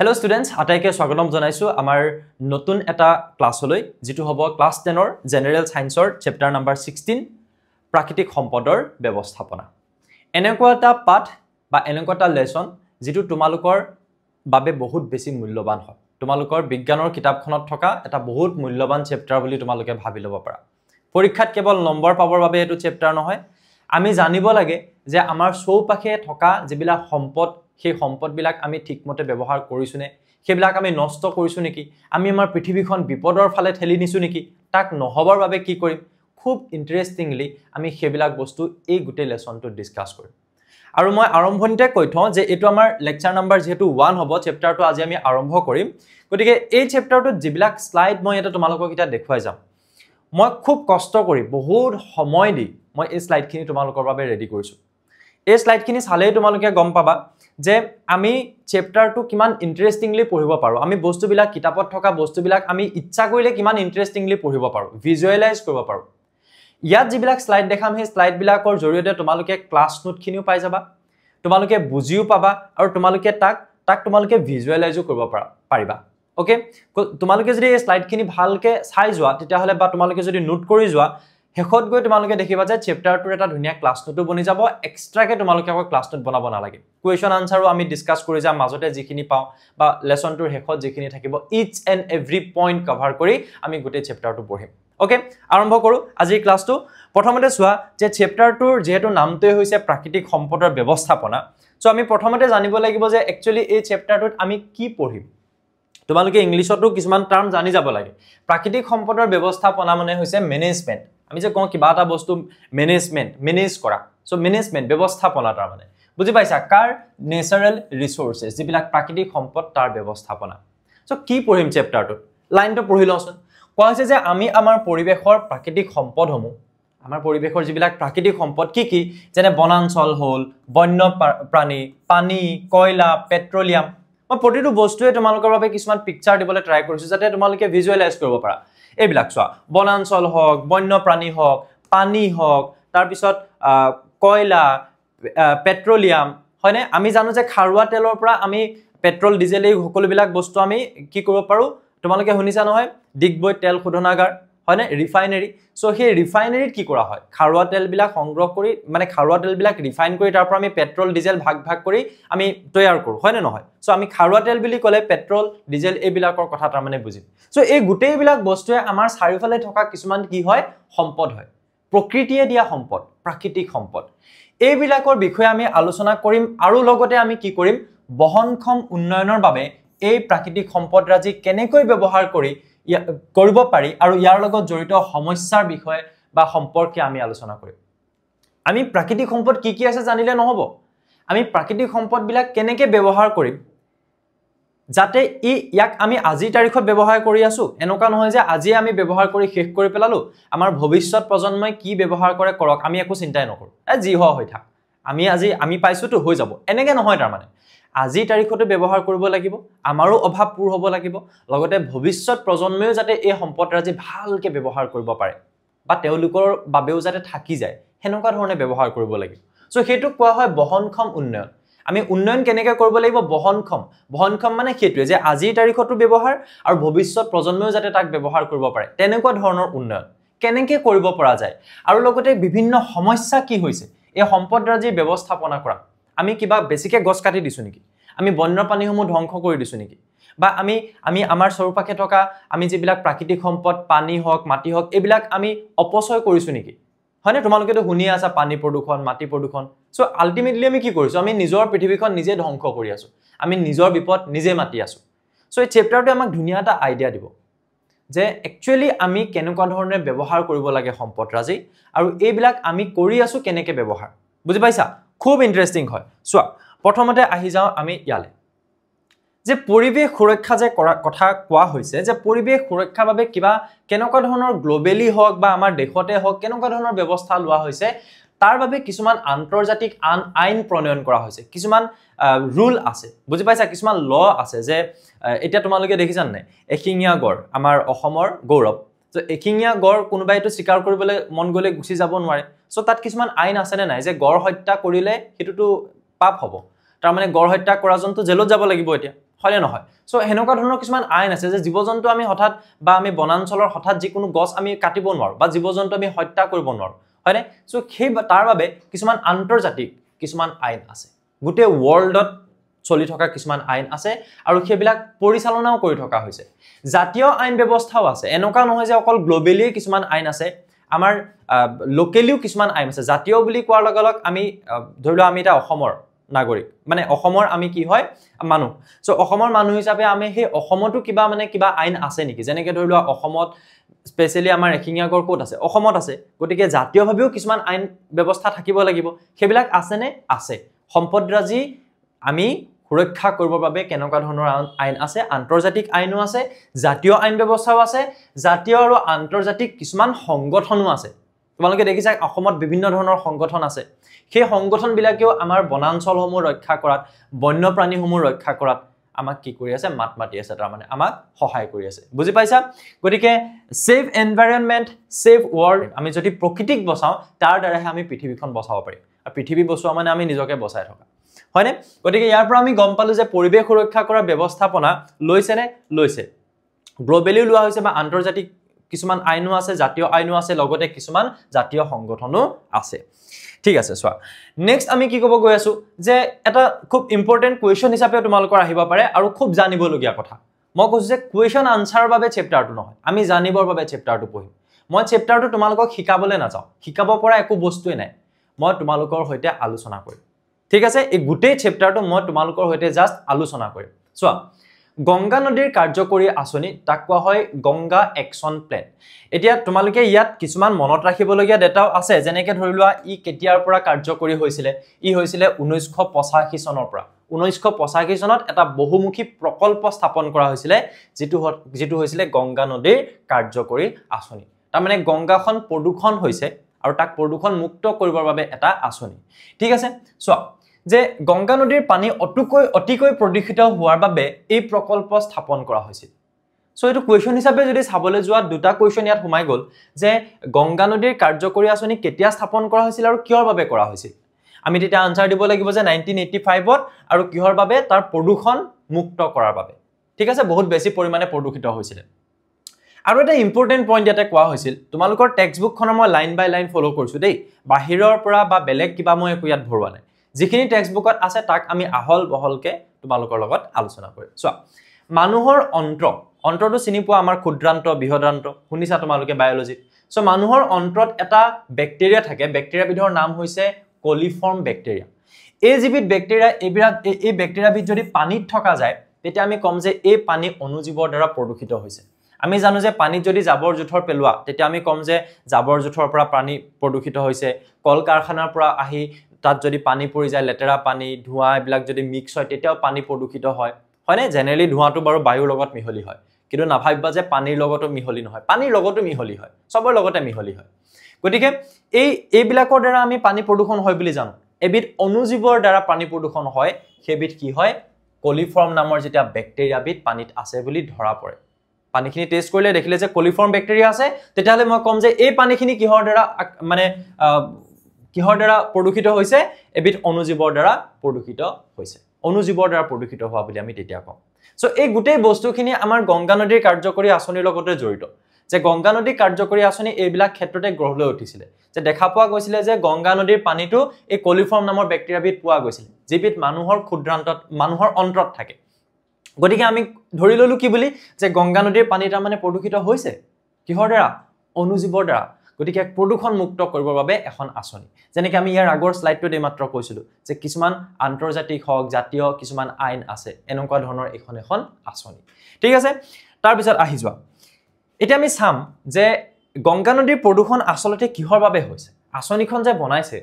hello' students আটাইকে স্বাগতম জনাইছোঁ আমাৰ নতুন এটা ক্লাছলৈ যিটো হ'ব ক্লাছ টেনৰ জেনেৰেল ছায়েন্সৰ চেপ্টাৰ নাম্বাৰ ছিক্সটিন প্ৰাকৃতিক সম্পদৰ ব্যৱস্থাপনা এনেকুৱা এটা পাঠ বা এনেকুৱা এটা লেচন যিটো তোমালোকৰ বাবে বহুত বেছি মূল্যৱান হয় তোমালোকৰ বিজ্ঞানৰ কিতাপখনত থকা এটা বহুত মূল্যৱান চেপ্টাৰ বুলি তোমালোকে ভাবি ল'ব পাৰা পৰীক্ষাত কেৱল নম্বৰ পাবৰ বাবে এইটো চেপ্টাৰ নহয় আমি জানিব লাগে যে আমাৰ চৌপাশে থকা যিবিলাক সম্পদ সেই সম্পদবিলাক আমি ঠিকমতে ব্যৱহাৰ কৰিছোঁনে সেইবিলাক আমি নষ্ট কৰিছোঁ নেকি আমি আমাৰ পৃথিৱীখন বিপদৰ ফালে ঠেলি নিছোঁ নেকি তাক নহ'বৰ বাবে কি কৰিম খুব ইণ্টাৰেষ্টিংলি আমি সেইবিলাক বস্তু এই গোটেই লেচনটোত ডিছকাছ কৰিম আৰু মই আৰম্ভণিতে কৈ থওঁ যে এইটো আমাৰ লেকচাৰ নাম্বাৰ যিহেতু ওৱান হ'ব চেপ্টাৰটো আজি আমি আৰম্ভ কৰিম গতিকে এই চেপ্টাৰটোত যিবিলাক শ্লাইড মই ইয়াতে তোমালোকক এতিয়া দেখুৱাই যাম মই খুব কষ্ট কৰি বহুত সময় দি মই এই শ্লাইডখিনি তোমালোকৰ বাবে ৰেডি কৰিছোঁ এই শ্লাইডখিনি চালেই তোমালোকে গম পাবা যে আমি চেপ্টাৰটো কিমান ইণ্টাৰেষ্টিংলি পঢ়িব পাৰোঁ আমি বস্তুবিলাক কিতাপত থকা বস্তুবিলাক আমি ইচ্ছা কৰিলে কিমান ইণ্টাৰেষ্টিংলি পঢ়িব পাৰোঁ ভিজুৱেলাইজ কৰিব পাৰোঁ ইয়াত যিবিলাক শ্লাইড দেখাম সেই শ্লাইডবিলাকৰ জৰিয়তে তোমালোকে ক্লাছ নোটখিনিও পাই যাবা তোমালোকে বুজিও পাবা আৰু তোমালোকে তাক তাক তোমালোকে ভিজুৱেলাইজো কৰিব পাৰা পাৰিবা অ'কে তোমালোকে যদি এই শ্লাইডখিনি ভালকৈ চাই যোৱা তেতিয়াহ'লে বা তোমালোকে যদি নোট কৰি যোৱা শেষত গৈ তোমালোকে দেখিবা যে চেপ্টাৰটোৰ এটা ধুনীয়া ক্লাছ নোটো বনি যাব এক্সট্ৰাকৈ তোমালোকে আকৌ ক্লাছ নোট বনাব নালাগে কুৱেশ্যন আনচাৰো আমি ডিছকাছ কৰি যাম মাজতে যিখিনি পাওঁ বা লেচনটোৰ শেষত যিখিনি থাকিব each and every point cover কৰি আমি গোটেই চেপ্টাৰটো পঢ়িম অ'কে আৰম্ভ কৰোঁ আজিৰ ক্লাছটো প্ৰথমতে চোৱা যে চেপ্টাৰটোৰ যিহেতু নামটোৱে হৈছে প্ৰাকৃতিক সম্পদৰ ব্যৱস্থাপনা চ' আমি প্ৰথমতে জানিব লাগিব যে একচুৱেলি এই চেপ্টাৰটোত আমি কি পঢ়িম তোমালোকে ইংলিছতো কিছুমান টাৰ্ম জানি যাব লাগে প্ৰাকৃতিক সম্পদৰ ব্যৱস্থাপনা মানে হৈছে মেনেজমেণ্ট আমি যে কওঁ কিবা এটা বস্তু মেনেজমেণ্ট মেনেজ কৰা চ' মেনেজমেণ্ট ব্যৱস্থাপনা তাৰমানে বুজি পাইছা কাৰ নেচাৰেল ৰিচৰ্চেছ যিবিলাক প্ৰাকৃতিক সম্পদ তাৰ ব্যৱস্থাপনা চ' কি পঢ়িম চেপ্টাৰটোত লাইনটো পঢ়ি লওঁচোন কোৱা হৈছে যে আমি আমাৰ পৰিৱেশৰ প্ৰাকৃতিক সম্পদসমূহ আমাৰ পৰিৱেশৰ যিবিলাক প্ৰাকৃতিক সম্পদ কি কি যেনে বনাঞ্চল হ'ল বন্য প্ৰাণী পানী কয়লা পেট্ৰলিয়াম মই প্ৰতিটো বস্তুৱে তোমালোকৰ বাবে কিছুমান পিকচাৰ দিবলৈ ট্ৰাই কৰিছোঁ যাতে তোমালোকে ভিজুৱেলাইজ কৰিব পাৰা এইবিলাক চোৱা বনাঞ্চল হওক বন্যপ্ৰাণী হওক পানী হওক তাৰপিছত কয়লা পেট্ৰলিয়াম হয়নে আমি জানো যে খাৰুৱা তেলৰ পৰা আমি পেট্ৰল ডিজেল এই সকলোবিলাক বস্তু আমি কি কৰিব পাৰোঁ তোমালোকে শুনিছা নহয় ডিগবৈ তেল শোধনাগাৰ হয়নে ৰিফাইনেৰী চ' সেই ৰিফাইনেৰীত কি কৰা হয় খাৰুৱা তেলবিলাক সংগ্ৰহ কৰি মানে খাৰুৱা তেলবিলাক ৰিফাইন কৰি তাৰ পৰা আমি পেট্ৰল ডিজেল ভাগ ভাগ কৰি আমি তৈয়াৰ কৰোঁ হয়নে নহয় চ' আমি খাৰুৱা তেল বুলি ক'লে পেট্ৰল ডিজেল এইবিলাকৰ কথা তাৰমানে বুজিম চ' এই গোটেইবিলাক বস্তুৱে আমাৰ চাৰিওফালে থকা কিছুমান কি হয় সম্পদ হয় প্ৰকৃতিয়ে দিয়া সম্পদ প্ৰাকৃতিক সম্পদ এইবিলাকৰ বিষয়ে আমি আলোচনা কৰিম আৰু লগতে আমি কি কৰিম বহনক্ষম উন্নয়নৰ বাবে এই প্ৰাকৃতিক সম্পদৰাজি কেনেকৈ ব্যৱহাৰ কৰি কৰিব পাৰি আৰু ইয়াৰ লগত জড়িত সমস্যাৰ বিষয়ে বা সম্পৰ্কে আমি আলোচনা কৰিম আমি প্ৰাকৃতিক সম্পদ কি কি আছে জানিলে নহ'ব আমি প্ৰাকৃতিক সম্পদবিলাক কেনেকৈ ব্যৱহাৰ কৰিম যাতে ই ইয়াক আমি আজিৰ তাৰিখত ব্যৱহাৰ কৰি আছোঁ এনেকুৱা নহয় যে আজিয়ে আমি ব্যৱহাৰ কৰি শেষ কৰি পেলালোঁ আমাৰ ভৱিষ্যত প্ৰজন্মই কি ব্যৱহাৰ কৰে কৰক আমি একো চিন্তাই নকৰোঁ এই যি হোৱা হৈ থাক আমি আজি আমি পাইছোঁতো হৈ যাব এনেকৈ নহয় তাৰমানে আজিৰ তাৰিখতে ব্যৱহাৰ কৰিব লাগিব আমাৰো অভাৱ পূৰ হ'ব লাগিব লগতে ভৱিষ্যত প্ৰজন্মেও যাতে এই সম্পদৰাজি ভালকৈ ব্যৱহাৰ কৰিব পাৰে বা তেওঁলোকৰ বাবেও যাতে থাকি যায় সেনেকুৱা ধৰণে ব্যৱহাৰ কৰিব লাগিব চ' সেইটোক কোৱা হয় বহনক্ষম উন্নয়ন আমি উন্নয়ন কেনেকৈ কৰিব লাগিব বহনক্ষম বহনক্ষম মানে সেইটোৱে যে আজিৰ তাৰিখতো ব্যৱহাৰ আৰু ভৱিষ্যত প্ৰজন্মেও যাতে তাক ব্যৱহাৰ কৰিব পাৰে তেনেকুৱা ধৰণৰ উন্নয়ন কেনেকৈ কৰিব পৰা যায় আৰু লগতে বিভিন্ন সমস্যা কি হৈছে এই সম্পদৰাজিৰ ব্যৱস্থাপনা কৰা আমি কিবা বেছিকৈ গছ কাটি দিছোঁ নেকি আমি বন্যপ্ৰাণীসমূহ ধ্বংস কৰি দিছোঁ নেকি বা আমি আমি আমাৰ চৌপাশে থকা আমি যিবিলাক প্ৰাকৃতিক সম্পদ পানী হওক মাটি হওক এইবিলাক আমি অপচয় কৰিছোঁ নেকি হয়নে তোমালোকেতো শুনিয়ে আছা পানী প্ৰদূষণ মাটি প্ৰদূষণ চ' আল্টিমেটলি আমি কি কৰিছোঁ আমি নিজৰ পৃথিৱীখন নিজে ধ্বংস কৰি আছোঁ আমি নিজৰ বিপদ নিজে মাতি আছোঁ চ' এই চেপ্টাৰটোৱে আমাক ধুনীয়া এটা আইডিয়া দিব যে একচুৱেলি আমি কেনেকুৱা ধৰণে ব্যৱহাৰ কৰিব লাগে সম্পদ ৰাজি আৰু এইবিলাক আমি কৰি আছোঁ কেনেকৈ ব্যৱহাৰ বুজি পাইছা খুব ইণ্টাৰেষ্টিং হয় চোৱা প্ৰথমতে আহি যাওঁ আমি ইয়ালৈ যে পৰিৱেশ সুৰক্ষা যে কৰা কথা কোৱা হৈছে যে পৰিৱেশ সুৰক্ষাৰ বাবে কিবা কেনেকুৱা ধৰণৰ গ্ল'বেলি হওক বা আমাৰ দেশতে হওক কেনেকুৱা ধৰণৰ ব্যৱস্থা লোৱা হৈছে তাৰ বাবে কিছুমান আন্তৰ্জাতিক আন আইন প্ৰণয়ন কৰা হৈছে কিছুমান ৰুল আছে বুজি পাইছা কিছুমান ল আছে যে এতিয়া তোমালোকে দেখিছা নাই এশিঙীয়া গড় আমাৰ অসমৰ গৌৰৱ যে এশিঙীয়া গড় কোনোবাই এইটো স্বীকাৰ কৰিবলৈ মন গ'লে গুচি যাব নোৱাৰে চ' তাত কিছুমান আইন আছেনে নাই যে গড় হত্যা কৰিলে সেইটোতো পাপ হ'ব তাৰমানে গড় হত্যা কৰাজনটো জেলত যাব লাগিব এতিয়া হয়নে নহয় চ' সেনেকুৱা ধৰণৰ কিছুমান আইন আছে যে জীৱ জন্তু আমি হঠাৎ বা আমি বনাঞ্চলৰ হঠাৎ যিকোনো গছ আমি কাটিব নোৱাৰোঁ বা জীৱ জন্তু আমি হত্যা কৰিব নোৱাৰোঁ হয়নে চ' সেই তাৰ বাবে কিছুমান আন্তৰ্জাতিক কিছুমান আইন আছে গোটেই ৱৰ্ল্ডত চলি থকা কিছুমান আইন আছে আৰু সেইবিলাক পৰিচালনাও কৰি থকা হৈছে জাতীয় আইন ব্যৱস্থাও আছে এনেকুৱা নহয় যে অকল গ্ল'বেলিয়ে কিছুমান আইন আছে আমাৰ লোকেলিও কিছুমান আইন আছে জাতীয় বুলি কোৱাৰ লগে লগে আমি ধৰি লওক আমি এতিয়া অসমৰ নাগৰিক মানে অসমৰ আমি কি হয় মানুহ চ' অসমৰ মানুহ হিচাপে আমি সেই অসমতো কিবা মানে কিবা আইন আছে নেকি যেনেকৈ ধৰি লোৱা অসমত স্পেচিয়েলি আমাৰ এশিঙীয়া গড় ক'ত আছে অসমত আছে গতিকে জাতীয়ভাৱেও কিছুমান আইন ব্যৱস্থা থাকিব লাগিব সেইবিলাক আছেনে আছে সম্পদৰাজি আমি সুৰক্ষা কৰিবৰ বাবে কেনেকুৱা ধৰণৰ আইন আছে আন্তৰ্জাতিক আইনো আছে জাতীয় আইন ব্যৱস্থাও আছে জাতীয় আৰু আন্তৰ্জাতিক কিছুমান সংগঠনো আছে তোমালোকে দেখিছা অসমত বিভিন্ন ধৰণৰ সংগঠন আছে সেই সংগঠনবিলাকেও আমাৰ বনাঞ্চলসমূহ ৰক্ষা কৰাত বন্যপ্ৰাণীসমূহ ৰক্ষা কৰাত আমাক কি কৰি আছে মাত মাতি আছে তাৰমানে আমাক সহায় কৰি আছে বুজি পাইছা গতিকে ছেফ এনভাইৰণমেণ্ট ছেফ ৱৰ্ল্ড আমি যদি প্ৰকৃতিক বচাওঁ তাৰ দ্বাৰাহে আমি পৃথিৱীখন বচাব পাৰিম আৰু পৃথিৱী বচোৱা মানে আমি নিজকে বচাই থকা হয়নে গতিকে ইয়াৰ পৰা আমি গম পালোঁ যে পৰিৱেশ সুৰক্ষা কৰা ব্যৱস্থাপনা লৈছেনে লৈছে গ্ল'বেলিও লোৱা হৈছে বা আন্তৰ্জাতিক কিছুমান আইনো আছে জাতীয় আইনো আছে লগতে কিছুমান জাতীয় সংগঠনো আছে ঠিক আছে চোৱা নেক্সট আমি কি ক'ব গৈ আছোঁ যে এটা খুব ইম্পৰ্টেণ্ট কুৱেশ্যন হিচাপেও তোমালোকৰ আহিব পাৰে আৰু খুব জানিবলগীয়া কথা মই কৈছোঁ যে কুৱেশ্যন আনচাৰৰ বাবে চেপ্টাৰটো নহয় আমি জানিবৰ বাবে চেপ্টাৰটো পঢ়িম মই চেপ্টাৰটো তোমালোকক শিকাবলৈ নাযাওঁ শিকাব পৰা একো বস্তুৱেই নাই মই তোমালোকৰ সৈতে আলোচনা কৰিম ঠিক আছে এই গোটেই চেপ্টাৰটো মই তোমালোকৰ সৈতে জাষ্ট আলোচনা কৰিম চোৱা গংগা নদীৰ কাৰ্যকৰী আঁচনি তাক কোৱা হয় গংগা একশ্যন প্লেন এতিয়া তোমালোকে ইয়াত কিছুমান মনত ৰাখিবলগীয়া ডেটাও আছে যেনেকৈ ধৰি লোৱা ই কেতিয়াৰ পৰা কাৰ্যকৰী হৈছিলে ই হৈছিলে ঊনৈছশ পঁচাশী চনৰ পৰা ঊনৈছশ পঁচাশী চনত এটা বহুমুখী প্ৰকল্প স্থাপন কৰা হৈছিলে যিটো যিটো হৈছিলে গংগা নদীৰ কাৰ্যকৰী আঁচনি তাৰমানে গংগাখন প্ৰদূষণ হৈছে আৰু তাক প্ৰদূষণমুক্ত কৰিবৰ বাবে এটা আঁচনি ঠিক আছে চোৱা যে গংগা নদীৰ পানী অটুকৈ অতিকৈ প্ৰদূষিত হোৱাৰ বাবে এই প্ৰকল্প স্থাপন কৰা হৈছিল চ' এইটো কুৱেশ্যন হিচাপে যদি চাবলৈ যোৱা দুটা কুৱেশ্যন ইয়াত সোমাই গ'ল যে গংগা নদীৰ কাৰ্যকৰী আঁচনি কেতিয়া স্থাপন কৰা হৈছিল আৰু কিয়ৰ বাবে কৰা হৈছিল আমি তেতিয়া আনচাৰ দিব লাগিব যে নাইনটিন এইটি ফাইভত আৰু কিহৰ বাবে তাৰ প্ৰদূষণ মুক্ত কৰাৰ বাবে ঠিক আছে বহুত বেছি পৰিমাণে প্ৰদূষিত হৈছিলে আৰু এটা ইম্পৰ্টেণ্ট পইণ্ট ইয়াতে কোৱা হৈছিল তোমালোকৰ টেক্সট বুকখনৰ মই লাইন বাই লাইন ফ'ল' কৰিছোঁ দেই বাহিৰৰ পৰা বা বেলেগ কিবা মই একো ইয়াত ভৰোৱা নাই যিখিনি টেক্সটবুকত আছে তাক আমি আহল বহলকৈ তোমালোকৰ লগত আলোচনা কৰিম চোৱা মানুহৰ অন্তৰ অন্তৰটো চিনি পোৱা আমাৰ ক্ষুদ্ৰান্ত বৃহদ্ৰান্ত শুনিছা তোমালোকে বায়'লজিত চ' মানুহৰ অন্তৰত এটা বেক্টেৰিয়া থাকে বেক্টেৰিয়াবিধৰ নাম হৈছে কলিফৰ্ম বেক্টেৰিয়া এই যিবিধ বেক্টেৰিয়া এইবিলাক এই বেক্টেৰিয়াবিধ যদি পানীত থকা যায় তেতিয়া আমি ক'ম যে এই পানী অনুজীৱৰ দ্বাৰা প্ৰদূষিত হৈছে আমি জানো যে পানীত যদি জাবৰ জোঁথৰ পেলোৱা তেতিয়া আমি ক'ম যে জাবৰ জোঁথৰ পৰা পানী প্ৰদূষিত হৈছে কল কাৰখানাৰ পৰা আহি তাত যদি পানী পৰি যায় লেতেৰা পানী ধোঁৱা এইবিলাক যদি মিক্স হয় তেতিয়াও পানী প্ৰদূষিত হয় হয়নে জেনেৰেলি ধোঁৱাটো বাৰু বায়ুৰ লগত মিহলি হয় কিন্তু নাভাবিবা যে পানীৰ লগতো মিহলি নহয় পানীৰ লগতো মিহলি হয় চবৰ লগতে মিহলি হয় গতিকে এই এইবিলাকৰ দ্বাৰা আমি পানী প্ৰদূষণ হয় বুলি জানো এবিধ অনুজীৱৰ দ্বাৰা পানী প্ৰদূষণ হয় সেইবিধ কি হয় কলিফৰ্ম নামৰ যেতিয়া বেক্টেৰিয়াবিধ পানীত আছে বুলি ধৰা পৰে পানীখিনি টেষ্ট কৰিলে দেখিলে যে কলিফৰ্ম বেক্টেৰিয়া আছে তেতিয়াহ'লে মই ক'ম যে এই পানীখিনি কিহৰ দ্বাৰা মানে কিহৰ দ্বাৰা প্ৰদূষিত হৈছে এবিধ অনুজীৱৰ দ্বাৰা প্ৰদূষিত হৈছে অনুজীৱৰ দ্বাৰা প্ৰদূষিত হোৱা বুলি আমি তেতিয়া কওঁ চ' এই গোটেই বস্তুখিনি আমাৰ গংগা নদীৰ কাৰ্যকৰী আঁচনিৰ লগতে জড়িত যে গংগা নদী কাৰ্যকৰী আঁচনি এইবিলাক ক্ষেত্ৰতে গঢ় লৈ উঠিছিলে যে দেখা পোৱা গৈছিলে যে গংগা নদীৰ পানীটো এই কলিফৰ্ম নামৰ বেক্টেৰিয়াবিধ পোৱা গৈছিল যিবিধ মানুহৰ ক্ষুদ্ৰান্তত মানুহৰ অন্তৰত থাকে গতিকে আমি ধৰি ল'লোঁ কি বুলি যে গংগা নদীৰ পানী তাৰমানে প্ৰদূষিত হৈছে কিহৰ দ্বাৰা অনুজীৱৰ দ্বাৰা গতিকে প্ৰদূষণ মুক্ত কৰিবৰ বাবে এখন আঁচনি যেনেকৈ আমি ইয়াৰ আগৰ শ্লাইডটোত এইমাত্ৰ কৈছিলোঁ যে কিছুমান আন্তৰ্জাতিক হওক জাতীয় কিছুমান আইন আছে এনেকুৱা ধৰণৰ এইখন এখন আঁচনি ঠিক আছে তাৰপিছত আহি যোৱা এতিয়া আমি চাম যে গংগা নদীৰ প্ৰদূষণ আচলতে কিহৰ বাবে হৈছে আঁচনিখন যে বনাইছে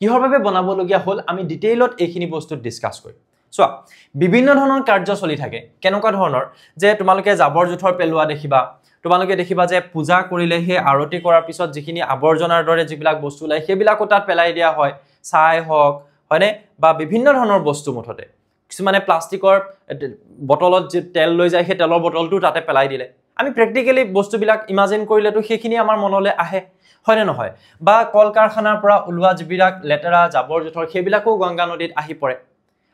কিহৰ বাবে বনাবলগীয়া হ'ল আমি ডিটেইলত এইখিনি বস্তু ডিছকাছ কৰিম চোৱা বিভিন্ন ধৰণৰ কাৰ্য চলি থাকে কেনেকুৱা ধৰণৰ যে তোমালোকে জাবৰ জোঁথৰ পেলোৱা দেখিবা তোমালোকে দেখিবা যে পূজা কৰিলে সেই আৰতি কৰাৰ পিছত যিখিনি আৱৰ্জনাৰ দৰে যিবিলাক বস্তু ওলায় সেইবিলাকো তাত পেলাই দিয়া হয় ছাই হওক হয়নে বা বিভিন্ন ধৰণৰ বস্তু মুঠতে কিছুমানে প্লাষ্টিকৰ বটলত যি তেল লৈ যায় সেই তেলৰ বটলটো তাতে পেলাই দিলে আমি প্ৰেক্টিকেলি বস্তুবিলাক ইমাজিন কৰিলেতো সেইখিনি আমাৰ মনলৈ আহে হয়নে নহয় বা কল কাৰখানাৰ পৰা ওলোৱা যিবিলাক লেতেৰা জাবৰ জোঁথৰ সেইবিলাকো গংগা নদীত আহি পৰে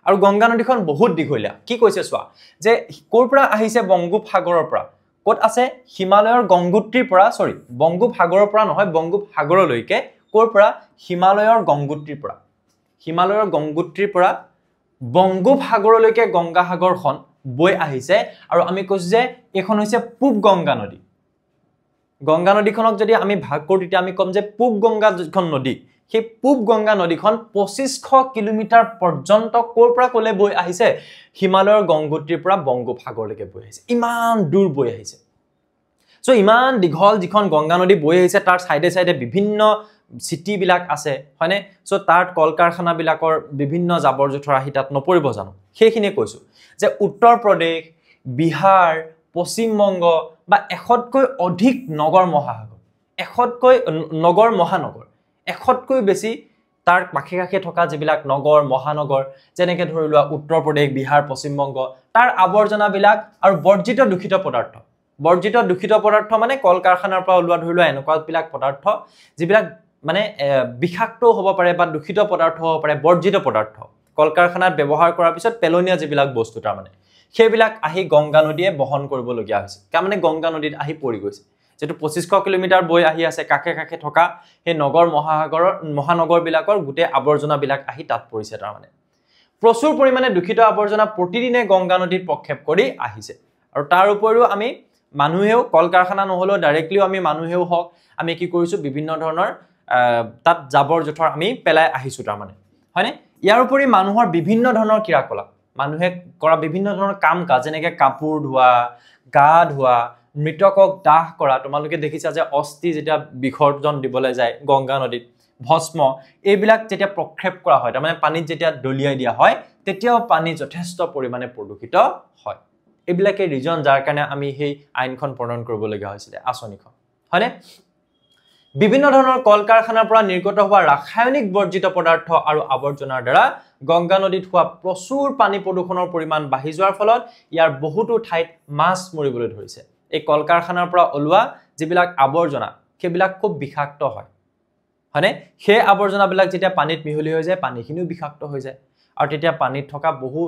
আৰু গংগা নদীখন বহুত দীঘলীয়া কি কৈছে চোৱা যে ক'ৰ পৰা আহিছে বংগোপসাগৰৰ পৰা ক'ত আছে হিমালয়ৰ গংগোত্ৰীৰ পৰা চৰি বংগোপসাগৰৰ পৰা নহয় বংগোপসাগৰলৈকে ক'ৰ পৰা হিমালয়ৰ গংগোত্ৰীৰ পৰা হিমালয়ৰ গংগোত্ৰীৰ পৰা বংগোপসাগৰলৈকে গংগাসাগৰখন বৈ আহিছে আৰু আমি কৈছোঁ যে এইখন হৈছে পূব গংগা নদী গংগা নদীখনক যদি আমি ভাগ কৰোঁ তেতিয়া আমি ক'ম যে পূব গংগা যিখন নদী সেই পূব গংগা নদীখন পঁচিছশ কিলোমিটাৰ পৰ্যন্ত ক'ৰ পৰা ক'লে বৈ আহিছে হিমালয়ৰ গংগোত্ৰীৰ পৰা বংগোপসাগৰলৈকে বৈ আহিছে ইমান দূৰ বৈ আহিছে চ' ইমান দীঘল যিখন গংগা নদী বৈ আহিছে তাৰ ছাইডে ছাইডে বিভিন্ন চিটিবিলাক আছে হয়নে চ' তাত কল কাৰখানাবিলাকৰ বিভিন্ন জাবৰ জোঁথৰ আহি তাত নপৰিব জানো সেইখিনিয়ে কৈছোঁ যে উত্তৰ প্ৰদেশ বিহাৰ পশ্চিমবংগ বা এশতকৈ অধিক নগৰ মহাসাগৰ এশতকৈ নগৰ মহানগৰ এশতকৈ বেছি তাৰ কাষে কাষে থকা যিবিলাক নগৰ মহানগৰ যেনেকৈ ধৰি লোৱা উত্তৰ প্ৰদেশ বিহাৰ পশ্চিমবংগ তাৰ আৱৰ্জনাবিলাক আৰু বৰ্জিত দূষিত পদাৰ্থ বৰ্জিত দূষিত পদাৰ্থ মানে কল কাৰখানাৰ পৰা ওলোৱা ধৰি লোৱা এনেকুৱাবিলাক পদাৰ্থ যিবিলাক মানে বিষাক্তও হ'ব পাৰে বা দূষিত পদাৰ্থ হ'ব পাৰে বৰ্জিত পদাৰ্থ কল কাৰখানাত ব্যৱহাৰ কৰাৰ পিছত পেলনীয়া যিবিলাক বস্তু তাৰমানে সেইবিলাক আহি গংগা নদীয়ে বহন কৰিবলগীয়া হৈছে তাৰমানে গংগা নদীত আহি পৰি গৈছে যিটো পঁচিছশ কিলোমিটাৰ বৈ আহি আছে কাষে কাষে থকা সেই নগৰ মহাসাগৰৰ মহানগৰবিলাকৰ গোটেই আৱৰ্জনাবিলাক আহি তাত পৰিছে তাৰমানে প্ৰচুৰ পৰিমাণে দূষিত আৱৰ্জনা প্ৰতিদিনে গংগা নদীত প্ৰক্ষেপ কৰি আহিছে আৰু তাৰ উপৰিও আমি মানুহেও কল কাৰখানা নহ'লেও ডাইৰেক্টলিও আমি মানুহেও হওক আমি কি কৰিছোঁ বিভিন্ন ধৰণৰ তাত জাবৰ জোথৰ আমি পেলাই আহিছোঁ তাৰমানে হয়নে ইয়াৰ উপৰি মানুহৰ বিভিন্ন ধৰণৰ ক্ৰিয়াকলাপ মানুহে কৰা বিভিন্ন ধৰণৰ কাম কাজ যেনেকৈ কাপোৰ ধোৱা গা ধোৱা মৃতকক দাহ কৰা তোমালোকে দেখিছা যে অস্থি যেতিয়া বিসৰ্জন দিবলৈ যায় গংগা নদীত ভস্ম এইবিলাক যেতিয়া প্ৰক্ষেপ কৰা হয় তাৰমানে পানীত যেতিয়া দলিয়াই দিয়া হয় তেতিয়াও পানী যথেষ্ট পৰিমাণে প্ৰদূষিত হয় এইবিলাকে ৰিজন যাৰ কাৰণে আমি সেই আইনখন প্ৰণয়ন কৰিবলগীয়া হৈছিলে আঁচনিখন হয়নে বিভিন্ন ধৰণৰ কল কাৰখানাৰ পৰা নিৰ্গত হোৱা ৰাসায়নিক বৰ্জিত পদাৰ্থ আৰু আৱৰ্জনাৰ দ্বাৰা গংগা নদীত হোৱা প্ৰচুৰ পানী প্ৰদূষণৰ পৰিমাণ বাঢ়ি যোৱাৰ ফলত ইয়াৰ বহুতো ঠাইত মাছ মৰিবলৈ ধৰিছে এই কল কাৰখানাৰ পৰা ওলোৱা যিবিলাক আৱৰ্জনা সেইবিলাক খুব বিষাক্ত হয় হয়নে সেই আৱৰ্জনাবিলাক যেতিয়া পানীত মিহলি হৈ যায় পানীখিনিও বিষাক্ত হৈ যায় আৰু তেতিয়া পানীত থকা বহু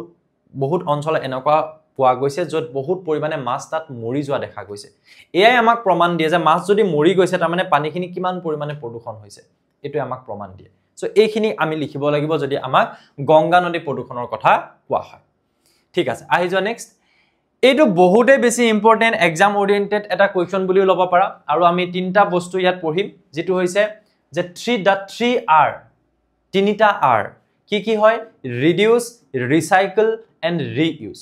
বহুত অঞ্চল এনেকুৱা পোৱা গৈছে য'ত বহুত পৰিমাণে মাছ তাত মৰি যোৱা দেখা গৈছে এয়াই আমাক প্ৰমাণ দিয়ে যে মাছ যদি মৰি গৈছে তাৰমানে পানীখিনি কিমান পৰিমাণে প্ৰদূষণ হৈছে এইটোৱে আমাক প্ৰমাণ দিয়ে চ' এইখিনি আমি লিখিব লাগিব যদি আমাক গংগা নদী প্ৰদূষণৰ কথা কোৱা হয় ঠিক আছে আহি যোৱা নেক্সট এইটো বহুতেই বেছি ইম্পৰ্টেণ্ট এক্সাম অৰিয়েণ্টেড এটা কুৱেশ্যন বুলিও ল'ব পাৰা আৰু আমি তিনিটা বস্তু ইয়াত পঢ়িম যিটো হৈছে যে থ্ৰী দ্য থ্ৰী আৰ তিনিটা আৰ কি কি হয় reduce recycle and reuse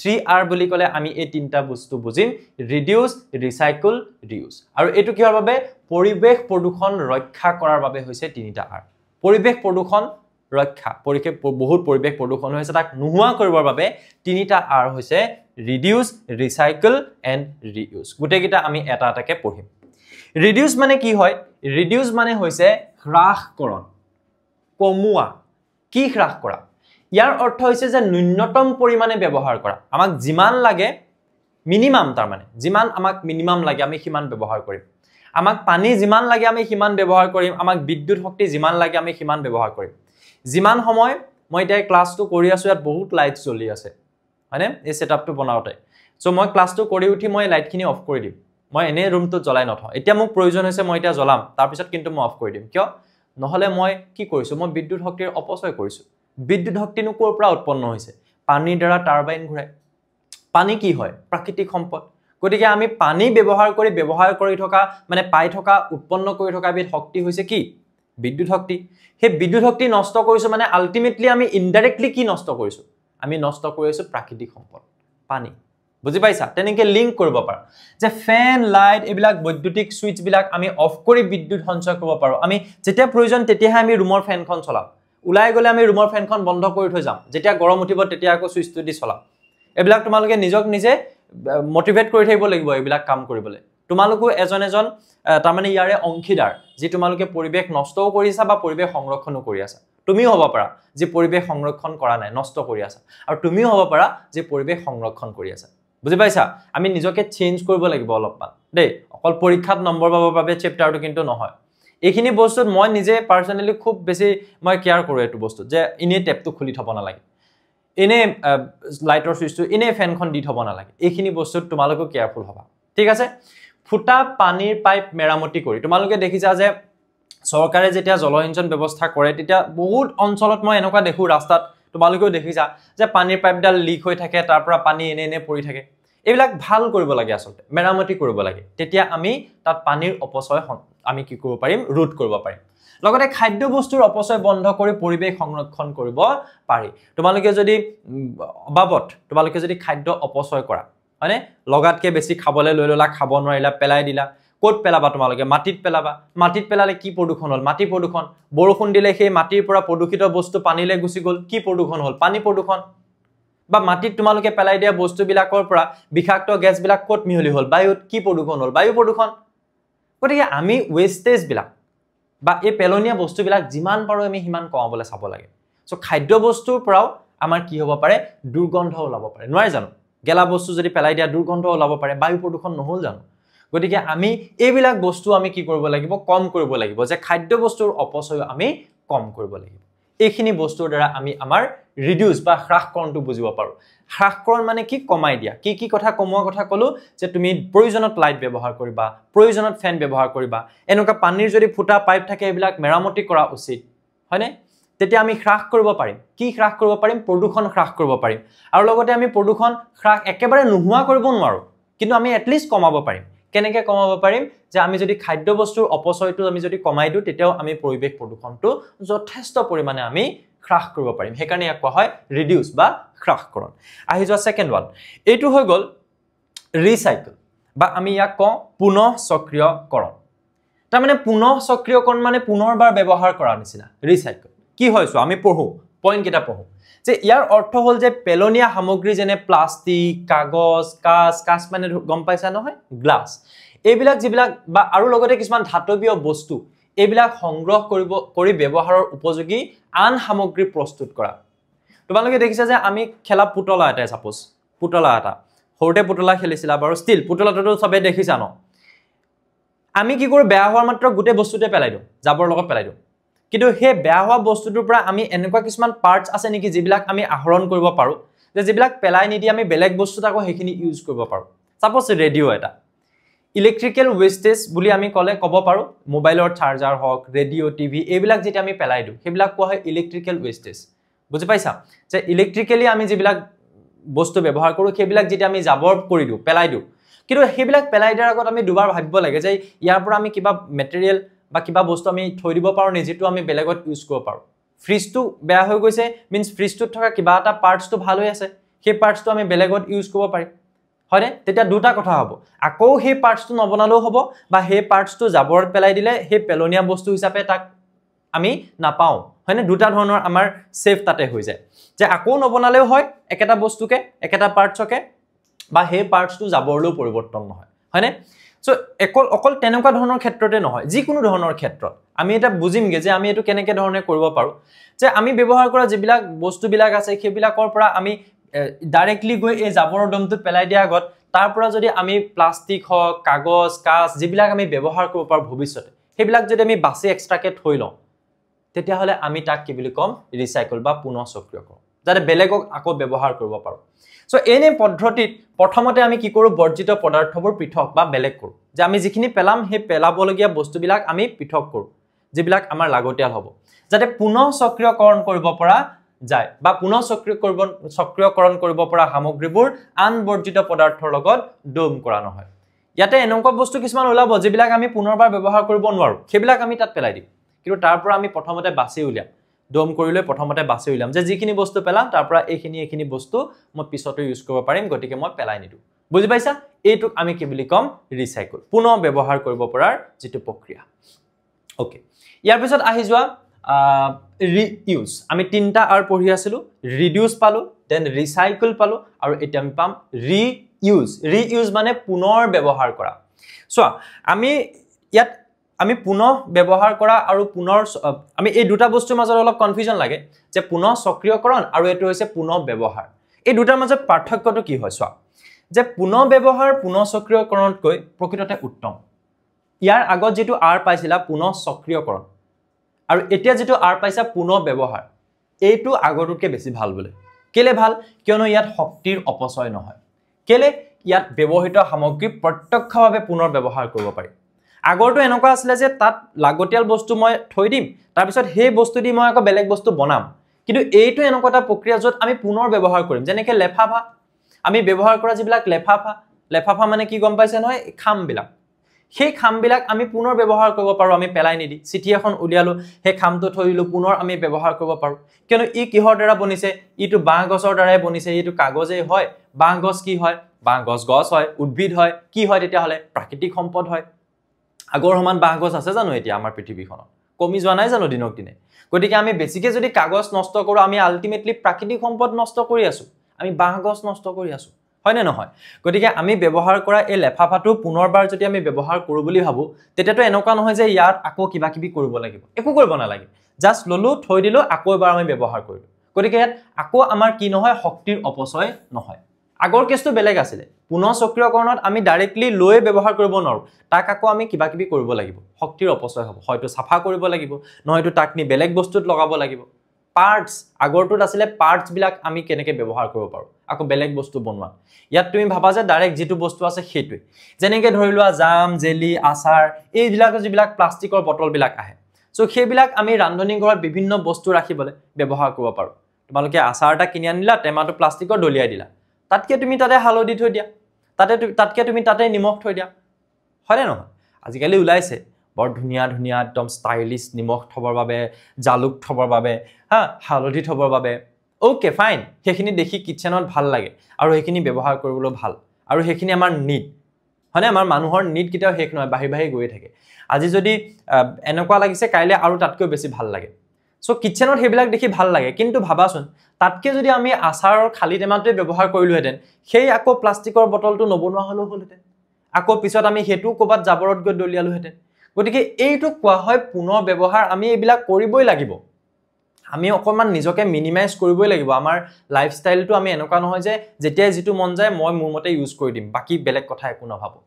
three R বুলি ক'লে আমি এই তিনিটা বস্তু বুজিম ৰিডিউচ ৰিচাইকল ৰিউজ আৰু এইটো কিহৰ বাবে পৰিৱেশ প্ৰদূষণ ৰক্ষা কৰাৰ বাবে হৈছে তিনিটা আৰ পৰিৱেশ প্ৰদূষণ ৰক্ষা পৰিৱেশ বহুত পৰিৱেশ প্ৰদূষণ হৈছে তাক নোহোৱা কৰিবৰ বাবে তিনিটা আৰ হৈছে ৰিডিউচ ৰিচাইকল এণ্ড ৰিউজ গোটেইকেইটা আমি এটা এটাকে পঢ়িম ৰিডিউচ মানে কি হয় ৰিডিউচ মানে হৈছে হ্ৰাসকৰণ কমোৱা কি হ্ৰাস কৰা ইয়াৰ অৰ্থ হৈছে যে ন্যূনতম পৰিমাণে ব্যৱহাৰ কৰা আমাক যিমান লাগে মিনিমাম তাৰমানে যিমান আমাক মিনিমাম লাগে আমি সিমান ব্যৱহাৰ কৰিম আমাক পানী যিমান লাগে আমি সিমান ব্যৱহাৰ কৰিম আমাক বিদ্যুৎ শক্তি যিমান লাগে আমি সিমান ব্যৱহাৰ কৰিম যিমান সময় মই এতিয়া ক্লাছটো কৰি আছোঁ ইয়াত বহুত লাইট চলি আছে মানে এই ছেটআপটো বনাওঁতে চ' মই ক্লাছটো কৰি উঠি মই লাইটখিনি অফ কৰি দিম মই এনেই ৰুমটোত জ্বলাই নথওঁ এতিয়া মোক প্ৰয়োজন হৈছে মই এতিয়া জ্বলাম তাৰপিছত কিন্তু মই অফ কৰি দিম কিয় নহ'লে মই কি কৰিছোঁ মই বিদ্যুৎ শক্তিৰ অপচয় কৰিছোঁ বিদ্যুৎ শক্তিনো ক'ৰ পৰা উৎপন্ন হৈছে পানীৰ দ্বাৰা টাৰ্বাইন ঘূৰাই পানী কি হয় প্ৰাকৃতিক সম্পদ গতিকে আমি পানী ব্যৱহাৰ কৰি ব্যৱহাৰ কৰি থকা মানে পাই থকা উৎপন্ন কৰি থকা এবিধ শক্তি হৈছে কি বিদ্যুৎ শক্তি সেই বিদ্যুৎ শক্তি নষ্ট কৰিছোঁ মানে আল্টিমেটলি আমি ইনডাইৰেক্টলি কি নষ্ট কৰিছোঁ আমি নষ্ট কৰি আছোঁ প্ৰাকৃতিক সম্পদ পানী বুজি পাইছা তেনেকৈ লিংক কৰিব পাৰোঁ যে ফেন লাইট এইবিলাক বৈদ্যুতিক ছুইচবিলাক আমি অফ কৰি বিদ্যুৎ সঞ্চয় কৰিব পাৰোঁ আমি যেতিয়া প্ৰয়োজন তেতিয়াহে আমি ৰুমৰ ফেনখন চলাও ওলাই গ'লে আমি ৰুমৰ ফেনখন বন্ধ কৰি থৈ যাওঁ যেতিয়া গৰম উঠিব তেতিয়া আকৌ ছুইচটো দি চলাওঁ এইবিলাক তোমালোকে নিজক নিজে মটিভেট কৰি থাকিব লাগিব এইবিলাক কাম কৰিবলৈ তোমালোকো এজন এজন তাৰমানে ইয়াৰে অংশীদাৰ যি তোমালোকে পৰিৱেশ নষ্টও কৰি আছা বা পৰিৱেশ সংৰক্ষণো কৰি আছা তুমিও হ'ব পাৰা যি পৰিৱেশ সংৰক্ষণ কৰা নাই নষ্ট কৰি আছা আৰু তুমিও হ'ব পাৰা যি পৰিৱেশ সংৰক্ষণ কৰি আছা বুজি পাইছা আমি নিজকে চেঞ্জ কৰিব লাগিব অলপমান দেই অকল পৰীক্ষাত নম্বৰ পাবৰ বাবে চেপ্টাৰটো কিন্তু নহয় এইখিনি বস্তুত মই নিজে পাৰ্চনেলি খুব বেছি মই কেয়াৰ কৰোঁ এইটো বস্তুত যে এনেই টেপটো খুলি থ'ব নালাগে এনেই লাইটৰ ছুইচটো এনেই ফেনখন দি থ'ব নালাগে এইখিনি বস্তুত তোমালোকেও কেয়াৰফুল হ'বা ঠিক আছে ফুটা পানীৰ পাইপ মেৰামতি কৰি তোমালোকে দেখিছা যে চৰকাৰে যেতিয়া জলসিঞ্চন ব্যৱস্থা কৰে তেতিয়া বহুত অঞ্চলত মই এনেকুৱা দেখোঁ ৰাস্তাত তোমালোকেও দেখিছা যে পানীৰ পাইপডাল লিক হৈ থাকে তাৰ পৰা পানী এনে এনে পৰি থাকে এইবিলাক ভাল কৰিব লাগে আচলতে মেৰামতি কৰিব লাগে তেতিয়া আমি তাত পানীৰ অপচয় আমি কি কৰিব পাৰিম ৰোধ কৰিব পাৰিম লগতে খাদ্য বস্তুৰ অপচয় বন্ধ কৰি পৰিৱেশ সংৰক্ষণ কৰিব পাৰি তোমালোকে যদি অবাবত তোমালোকে যদি খাদ্য অপচয় কৰা মানে লগাতকৈ বেছি খাবলৈ লৈ ল'লা খাব নোৱাৰিলা পেলাই দিলা ক'ত পেলাবা তোমালোকে মাটিত পেলাবা মাটিত পেলালে কি প্ৰদূষণ হ'ল মাটি প্ৰদূষণ বৰষুণ দিলে সেই মাটিৰ পৰা প্ৰদূষিত বস্তু পানীলৈ গুচি গ'ল কি প্ৰদূষণ হ'ল পানী প্ৰদূষণ বা মাটিত তোমালোকে পেলাই দিয়া বস্তুবিলাকৰ পৰা বিষাক্ত গেছবিলাক ক'ত মিহলি হ'ল বায়ুত কি প্ৰদূষণ হ'ল বায়ু প্ৰদূষণ গতিকে আমি ৱেষ্টেজবিলাক বা এই পেলনীয়া বস্তুবিলাক যিমান পাৰোঁ আমি সিমান কমাবলৈ চাব লাগে চ' খাদ্য বস্তুৰ পৰাও আমাৰ কি হ'ব পাৰে দুৰ্গন্ধ ওলাব পাৰে নোৱাৰে জানো গেলা বস্তু যদি পেলাই দিয়া দুৰ্গন্ধ ওলাব পাৰে বায়ু প্ৰদূষণ নহ'ল জানো গতিকে আমি এইবিলাক বস্তু আমি কি কৰিব লাগিব কম কৰিব লাগিব যে খাদ্য বস্তুৰ অপচয়ো আমি কম কৰিব লাগিব এইখিনি বস্তুৰ দ্বাৰা আমি আমাৰ ৰিডিউচ বা হ্ৰাসকৰণটো বুজিব পাৰোঁ হ্ৰাসকৰণ মানে কি কমাই দিয়া কি কি কথা কমোৱা কথা ক'লোঁ যে তুমি প্ৰয়োজনত লাইট ব্যৱহাৰ কৰিবা প্ৰয়োজনত ফেন ব্যৱহাৰ কৰিবা এনেকুৱা পানীৰ যদি ফুটা পাইপ থাকে এইবিলাক মেৰামতি কৰা উচিত হয়নে তেতিয়া আমি হ্ৰাস কৰিব পাৰিম কি হ্ৰাস কৰিব পাৰিম প্ৰদূষণ হ্ৰাস কৰিব পাৰিম আৰু লগতে আমি প্ৰদূষণ হ্ৰাস একেবাৰে নোহোৱা কৰিব নোৱাৰোঁ কিন্তু আমি এটলিষ্ট কমাব পাৰিম কেনেকৈ কমাব পাৰিম যে আমি যদি খাদ্যবস্তুৰ অপচয়টো আমি যদি কমাই দিওঁ তেতিয়াও আমি পৰিৱেশ প্ৰদূষণটো যথেষ্ট পৰিমাণে আমি হ্ৰাস কৰিব পাৰিম সেইকাৰণে ইয়াক কোৱা হয় ৰিডিউচ বা হ্ৰাসকৰণ আহি যোৱা ছেকেণ্ড ৱান এইটো হৈ গ'ল ৰিচাইকেল বা আমি ইয়াক কওঁ পুনৰ চক্ৰিয়কৰণ তাৰমানে পুনৰ চক্ৰিয়কৰণ মানে পুনৰবাৰ ব্যৱহাৰ কৰাৰ নিচিনা ৰিচাইকেল কি হয় চোৱা আমি পঢ়োঁ পইণ্টকেইটা পঢ়োঁ যে ইয়াৰ অৰ্থ হ'ল যে পেলনীয়া সামগ্ৰী যেনে প্লাষ্টিক কাগজ কাঁচ কাঁচ মানে গম পাইছা নহয় গ্লাছ এইবিলাক যিবিলাক বা আৰু লগতে কিছুমান ধাতৱীয় বস্তু এইবিলাক সংগ্ৰহ কৰিব কৰি ব্যৱহাৰৰ উপযোগী আন সামগ্ৰী প্ৰস্তুত কৰা তোমালোকে দেখিছা যে আমি খেলা পুতলা এটাই ছাপ'জ পুতলা এটা সৰুতে পুতলা খেলিছিলা বাৰু ষ্টিল পুতলাটোতো চবেই দেখিছা ন আমি কি কৰোঁ বেয়া হোৱাৰ মাত্ৰ গোটেই বস্তুটোৱে পেলাই দিওঁ জাবৰ লগত পেলাই দিওঁ কিন্তু সেই বেয়া হোৱা বস্তুটোৰ পৰা আমি এনেকুৱা কিছুমান পাৰ্টছ আছে নেকি যিবিলাক আমি আহৰণ কৰিব পাৰোঁ যে যিবিলাক পেলাই নিদি আমি বেলেগ বস্তুত আকৌ সেইখিনি ইউজ কৰিব পাৰোঁ ছাপ'জ ৰেডিঅ' এটা ইলেক্ট্ৰিকেল ৱেষ্টেজ বুলি আমি ক'লে ক'ব পাৰোঁ মোবাইলৰ চাৰ্জাৰ হওক ৰেডিঅ' টিভি এইবিলাক যেতিয়া আমি পেলাই দিওঁ সেইবিলাক কোৱা হয় ইলেক্ট্ৰিকেল ৱেষ্টেজ বুজি পাইছা যে ইলেক্ট্ৰিকেলি আমি যিবিলাক বস্তু ব্যৱহাৰ কৰোঁ সেইবিলাক যেতিয়া আমি জাবৰ কৰি দিওঁ পেলাই দিওঁ কিন্তু সেইবিলাক পেলাই দিয়াৰ আগত আমি দুবাৰ ভাবিব লাগে যে ইয়াৰ পৰা আমি কিবা মেটেৰিয়েল বা কিবা বস্তু আমি থৈ দিব পাৰোঁ নে যিটো আমি বেলেগত ইউজ কৰিব পাৰোঁ ফ্ৰিজটো বেয়া হৈ গৈছে মিনছ ফ্ৰিজটোত থকা কিবা এটা পাৰ্টছটো ভাল হৈ আছে সেই পাৰ্টছটো আমি বেলেগত ইউজ কৰিব পাৰিম হয়নে তেতিয়া দুটা কথা হ'ব আকৌ সেই পাৰ্টছটো নবনালেও হ'ব বা সেই পাৰ্টছটো জাবৰত পেলাই দিলে সেই পেলনীয়া বস্তু হিচাপে তাক আমি নাপাওঁ হয়নে দুটা ধৰণৰ আমাৰ ছেফ তাতে হৈ যায় যে আকৌ নবনালেও হয় একেটা বস্তুকে একেটা পাৰ্টছকে বা সেই পাৰ্টছটো জাবৰলৈও পৰিৱৰ্তন নহয় হয়নে চ' অকল অকল তেনেকুৱা ধৰণৰ ক্ষেত্ৰতে নহয় যিকোনো ধৰণৰ ক্ষেত্ৰত আমি এতিয়া বুজিমগৈ যে আমি এইটো কেনেকৈ ধৰণে কৰিব পাৰোঁ যে আমি ব্যৱহাৰ কৰা যিবিলাক বস্তুবিলাক আছে সেইবিলাকৰ পৰা আমি ডাইৰেক্টলি গৈ এই জাবৰৰ দমটোত পেলাই দিয়াৰ আগত তাৰ পৰা যদি আমি প্লাষ্টিক হওক কাগজ কাঁচ যিবিলাক আমি ব্যৱহাৰ কৰিব পাৰোঁ ভৱিষ্যতে সেইবিলাক যদি আমি বাছি এক্সট্ৰাকৈ থৈ লওঁ তেতিয়াহ'লে আমি তাক কি বুলি ক'ম ৰিচাইকল বা পুনৰ সক্ৰিয় কৰোঁ যাতে বেলেগক আকৌ ব্যৱহাৰ কৰিব পাৰোঁ চ' এনেই পদ্ধতিত প্ৰথমতে আমি কি কৰোঁ বৰ্জিত পদাৰ্থবোৰ পৃথক বা বেলেগ কৰোঁ যে আমি যিখিনি পেলাম সেই পেলাবলগীয়া বস্তুবিলাক আমি পৃথক কৰোঁ যিবিলাক আমাৰ লাগতিয়াল হ'ব যাতে পুনৰ সক্ৰিয়কৰণ কৰিব পৰা যায় বা পুনৰ সক্ৰিয় কৰিব সক্ৰিয়কৰণ কৰিব পৰা সামগ্ৰীবোৰ আন বৰ্জিত পদাৰ্থৰ লগত ডোম কৰা নহয় ইয়াতে এনেকুৱা বস্তু কিছুমান ওলাব যিবিলাক আমি পুনৰবাৰ ব্যৱহাৰ কৰিব নোৱাৰোঁ সেইবিলাক আমি তাত পেলাই দিওঁ কিন্তু তাৰ পৰা আমি প্ৰথমতে বাচি উলিয়াম দম কৰি লৈ প্ৰথমতে বাছি উলিয়াম যে যিখিনি বস্তু পেলাম তাৰ পৰা এইখিনি এইখিনি বস্তু মই পিছতো ইউজ কৰিব পাৰিম গতিকে মই পেলাই নিদিওঁ বুজি পাইছা এইটোক আমি কি বুলি ক'ম ৰিচাইকল পুনৰ ব্যৱহাৰ কৰিব পৰাৰ যিটো প্ৰক্ৰিয়া অ'কে ইয়াৰ পিছত আহি যোৱা ৰি আমি তিনিটা আৰ পঢ়ি আছিলোঁ ৰিডিউচ পালোঁ দেন ৰিচাইকল পালোঁ আৰু এতিয়া আমি পাম ৰি ইউজ মানে পুনৰ ব্যৱহাৰ কৰা চোৱা আমি ইয়াত আমি পুনৰ ব্যৱহাৰ কৰা আৰু পুনৰ আমি এই দুটা বস্তুৰ মাজত অলপ কনফিউজন লাগে যে পুনৰ সক্ৰিয়কৰণ আৰু এইটো হৈছে পুনৰ ব্যৱহাৰ এই দুটাৰ মাজত পাৰ্থক্যটো কি হয় চোৱা যে পুনৰ ব্যৱহাৰ পুনৰ সক্ৰিয়কৰণতকৈ প্ৰকৃততে উত্তম ইয়াৰ আগত যিটো আৰ পাইছিলা পুনৰ সক্ৰিয়কৰণ আৰু এতিয়া যিটো আৰ পাইছা পুনৰ ব্যৱহাৰ এইটো আগৰটোতকৈ বেছি ভাল বুলি কেলে ভাল কিয়নো ইয়াত শক্তিৰ অপচয় নহয় কেলে ইয়াত ব্যৱহৃত সামগ্ৰী প্ৰত্যক্ষভাৱে পুনৰ ব্যৱহাৰ কৰিব পাৰি আগৰটো এনেকুৱা আছিলে যে তাত লাগতিয়াল বস্তু মই থৈ দিম তাৰপিছত সেই বস্তু দি মই আকৌ বেলেগ বস্তু বনাম কিন্তু এইটো এনেকুৱা এটা প্ৰক্ৰিয়া য'ত আমি পুনৰ ব্যৱহাৰ কৰিম যেনেকৈ লেফাফা আমি ব্যৱহাৰ কৰা যিবিলাক লেফাফা লেফাফা মানে কি গম পাইছে নহয় খামবিলাক সেই খামবিলাক আমি পুনৰ ব্যৱহাৰ কৰিব পাৰোঁ আমি পেলাই নিদি চিঠি এখন উলিয়ালোঁ সেই খামটো থৰিলোঁ পুনৰ আমি ব্যৱহাৰ কৰিব পাৰোঁ কিয়নো ই কিহৰ দ্বাৰা বনিছে ইটো বাঁহ গছৰ দ্বাৰাই বনিছে ইটো কাগজেই হয় বাঁহ গছ কি হয় বাঁহ গছ গছ হয় উদ্ভিদ হয় কি হয় তেতিয়াহ'লে প্ৰাকৃতিক সম্পদ হয় আগৰ সমান বাঁহগছ আছে জানো এতিয়া আমাৰ পৃথিৱীখনত কমি যোৱা নাই জানো দিনক দিনে গতিকে আমি বেছিকৈ যদি কাগজ নষ্ট কৰোঁ আমি আল্টিমেটলি প্ৰাকৃতিক সম্পদ নষ্ট কৰি আছোঁ আমি বাঁহগছ নষ্ট কৰি আছোঁ হয়নে নহয় গতিকে আমি ব্যৱহাৰ কৰা এই লেফাফাটো পুনৰবাৰ যদি আমি ব্যৱহাৰ কৰোঁ বুলি ভাবোঁ তেতিয়াতো এনেকুৱা নহয় যে ইয়াত আকৌ কিবা কিবি কৰিব লাগিব একো কৰিব নালাগে জাষ্ট ল'লোঁ থৈ দিলোঁ আকৌ এবাৰ আমি ব্যৱহাৰ কৰিলোঁ গতিকে ইয়াত আকৌ আমাৰ কি নহয় শক্তিৰ অপচয় নহয় আগৰ কেছটো বেলেগ আছিলে পুনৰ সক্ৰিয়কৰণত আমি ডাইৰেক্টলি লৈয়ে ব্যৱহাৰ কৰিব নোৱাৰোঁ তাক আকৌ আমি কিবা কিবি কৰিব লাগিব শক্তিৰ অপচয় হ'ব হয়তো চাফা কৰিব লাগিব নহয়তো তাক নি বেলেগ বস্তুত লগাব লাগিব পাৰ্টছ আগৰটোত আছিলে পাৰ্টছবিলাক আমি কেনেকৈ ব্যৱহাৰ কৰিব পাৰোঁ আকৌ বেলেগ বস্তু বনোৱা ইয়াত তুমি ভাবা যে ডাইৰেক্ট যিটো বস্তু আছে সেইটোৱে যেনেকৈ ধৰি লোৱা জাম জেলি আচাৰ এইবিলাক যিবিলাক প্লাষ্টিকৰ বটলবিলাক আহে চ' সেইবিলাক আমি ৰান্ধনীঘৰত বিভিন্ন বস্তু ৰাখিবলৈ ব্যৱহাৰ কৰিব পাৰোঁ তোমালোকে আচাৰ এটা কিনি আনিলা টেমাটো প্লাষ্টিকৰ দলিয়াই দিলা তাতকৈ তুমি তাতে হালধি থৈ দিয়া তাতে তাতকৈ তুমি তাতে নিমখ থৈ দিয়া হয়নে নহয় আজিকালি ওলাইছে বৰ ধুনীয়া ধুনীয়া একদম ষ্টাইলিছ নিমখ থ'বৰ বাবে জালুক থ'বৰ বাবে হা হালধি থ'বৰ বাবে অ'কে ফাইন সেইখিনি দেখি কিটচেনত ভাল লাগে আৰু সেইখিনি ব্যৱহাৰ কৰিবলৈ ভাল আৰু সেইখিনি আমাৰ নীট হয়নে আমাৰ মানুহৰ নীট কেতিয়াও শেষ নহয় বাঢ়ি বাঢ়ি গৈয়ে থাকে আজি যদি এনেকুৱা লাগিছে কাইলৈ আৰু তাতকৈ বেছি ভাল লাগে চ' কিটচেনত সেইবিলাক দেখি ভাল লাগে কিন্তু ভাবাচোন তাতকৈ যদি আমি আচাৰৰ খালী টেমাটোৱে ব্যৱহাৰ কৰিলোহেঁতেন সেই আকৌ প্লাষ্টিকৰ বটলটো নবনোৱা হ'লেও হ'লহেঁতেন আকৌ পিছত আমি সেইটো ক'ৰবাত জাবৰত গৈ দলিয়ালোহেঁতেন গতিকে এইটো কোৱা হয় পুনৰ ব্যৱহাৰ আমি এইবিলাক কৰিবই লাগিব আমি অকণমান নিজকে মিনিমাইজ কৰিবই লাগিব আমাৰ লাইফষ্টাইলটো আমি এনেকুৱা নহয় যে যেতিয়াই যিটো মন যায় মই মোৰ মতে ইউজ কৰি দিম বাকী বেলেগ কথা একো নাভাবোঁ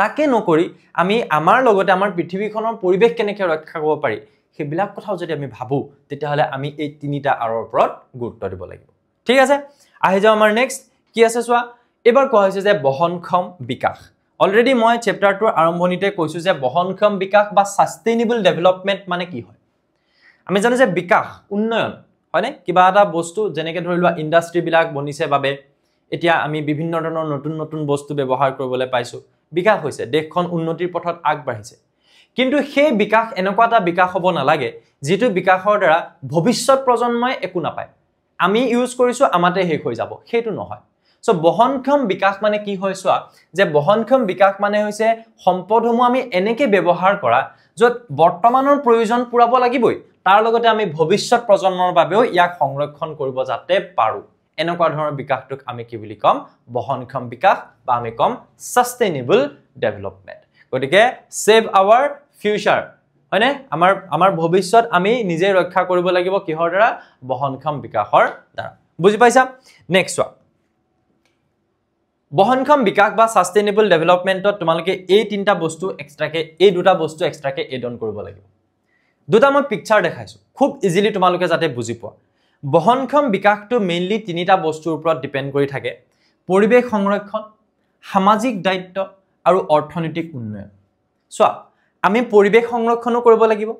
তাকে নকৰি আমি আমাৰ লগতে আমাৰ পৃথিৱীখনৰ পৰিৱেশ কেনেকৈ ৰক্ষা কৰিব পাৰি সেইবিলাক কথাও যদি আমি ভাবোঁ তেতিয়াহ'লে আমি এই তিনিটা আঁৰৰ ওপৰত গুৰুত্ব দিব লাগিব ঠিক আছে আহি যাওঁ আমাৰ নেক্সট কি আছে চোৱা এইবাৰ কোৱা হৈছে যে বহনক্ষম বিকাশ অলৰেডি মই চেপ্টাৰটোৰ আৰম্ভণিতে কৈছোঁ যে বহনক্ষম বিকাশ বা ছাষ্টেইনেবল ডেভেলপমেণ্ট মানে কি হয় আমি জানো যে বিকাশ উন্নয়ন হয়নে কিবা এটা বস্তু যেনেকৈ ধৰি লোৱা ইণ্ডাষ্ট্ৰিবিলাক বনিছে বাবে এতিয়া আমি বিভিন্ন ধৰণৰ নতুন নতুন বস্তু ব্যৱহাৰ কৰিবলৈ পাইছোঁ বিকাশ হৈছে দেশখন উন্নতিৰ পথত আগবাঢ়িছে কিন্তু সেই বিকাশ এনেকুৱা এটা বিকাশ হ'ব নালাগে যিটো বিকাশৰ দ্বাৰা ভৱিষ্যত প্ৰজন্মই একো নাপায় আমি ইউজ কৰিছোঁ আমাতে শেষ হৈ যাব সেইটো নহয় চ' বহনক্ষম বিকাশ মানে কি হয় চোৱা যে বহনক্ষম বিকাশ মানে হৈছে সম্পদসমূহ আমি এনেকৈ ব্যৱহাৰ কৰা য'ত বৰ্তমানৰ প্ৰয়োজন পূৰাব লাগিবই তাৰ লগতে আমি ভৱিষ্যত প্ৰজন্মৰ বাবেও ইয়াক সংৰক্ষণ কৰিব যাতে পাৰোঁ এনেকুৱা ধৰণৰ বিকাশটোক আমি কি বুলি ক'ম বহনক্ষম বিকাশ বা আমি ক'ম ছাষ্টেইনেবল ডেভেলপমেণ্ট গতিকে ছেভ আৱাৰ ফিউচাৰ হয়নে আমাৰ আমাৰ ভৱিষ্যত আমি নিজে ৰক্ষা কৰিব লাগিব কিহৰ দ্বাৰা বহনক্ষম বিকাশৰ দ্বাৰা বুজি পাইছা নেক্সট চোৱা বহনক্ষম বিকাশ বা ছাষ্টেইনেবল ডেভেলপমেণ্টত তোমালোকে এই তিনিটা বস্তু এক্সট্ৰাকে এই দুটা বস্তু এক্সট্ৰাকৈ এড অন কৰিব লাগিব দুটা মই পিকচাৰ দেখাইছোঁ খুব ইজিলি তোমালোকে যাতে বুজি পোৱা বহনক্ষম বিকাশটো মেইনলি তিনিটা বস্তুৰ ওপৰত ডিপেণ্ড কৰি থাকে পৰিৱেশ সংৰক্ষণ সামাজিক দায়িত্ব আৰু অৰ্থনৈতিক উন্নয়ন চোৱা আমি পৰিৱেশ সংৰক্ষণো কৰিব লাগিব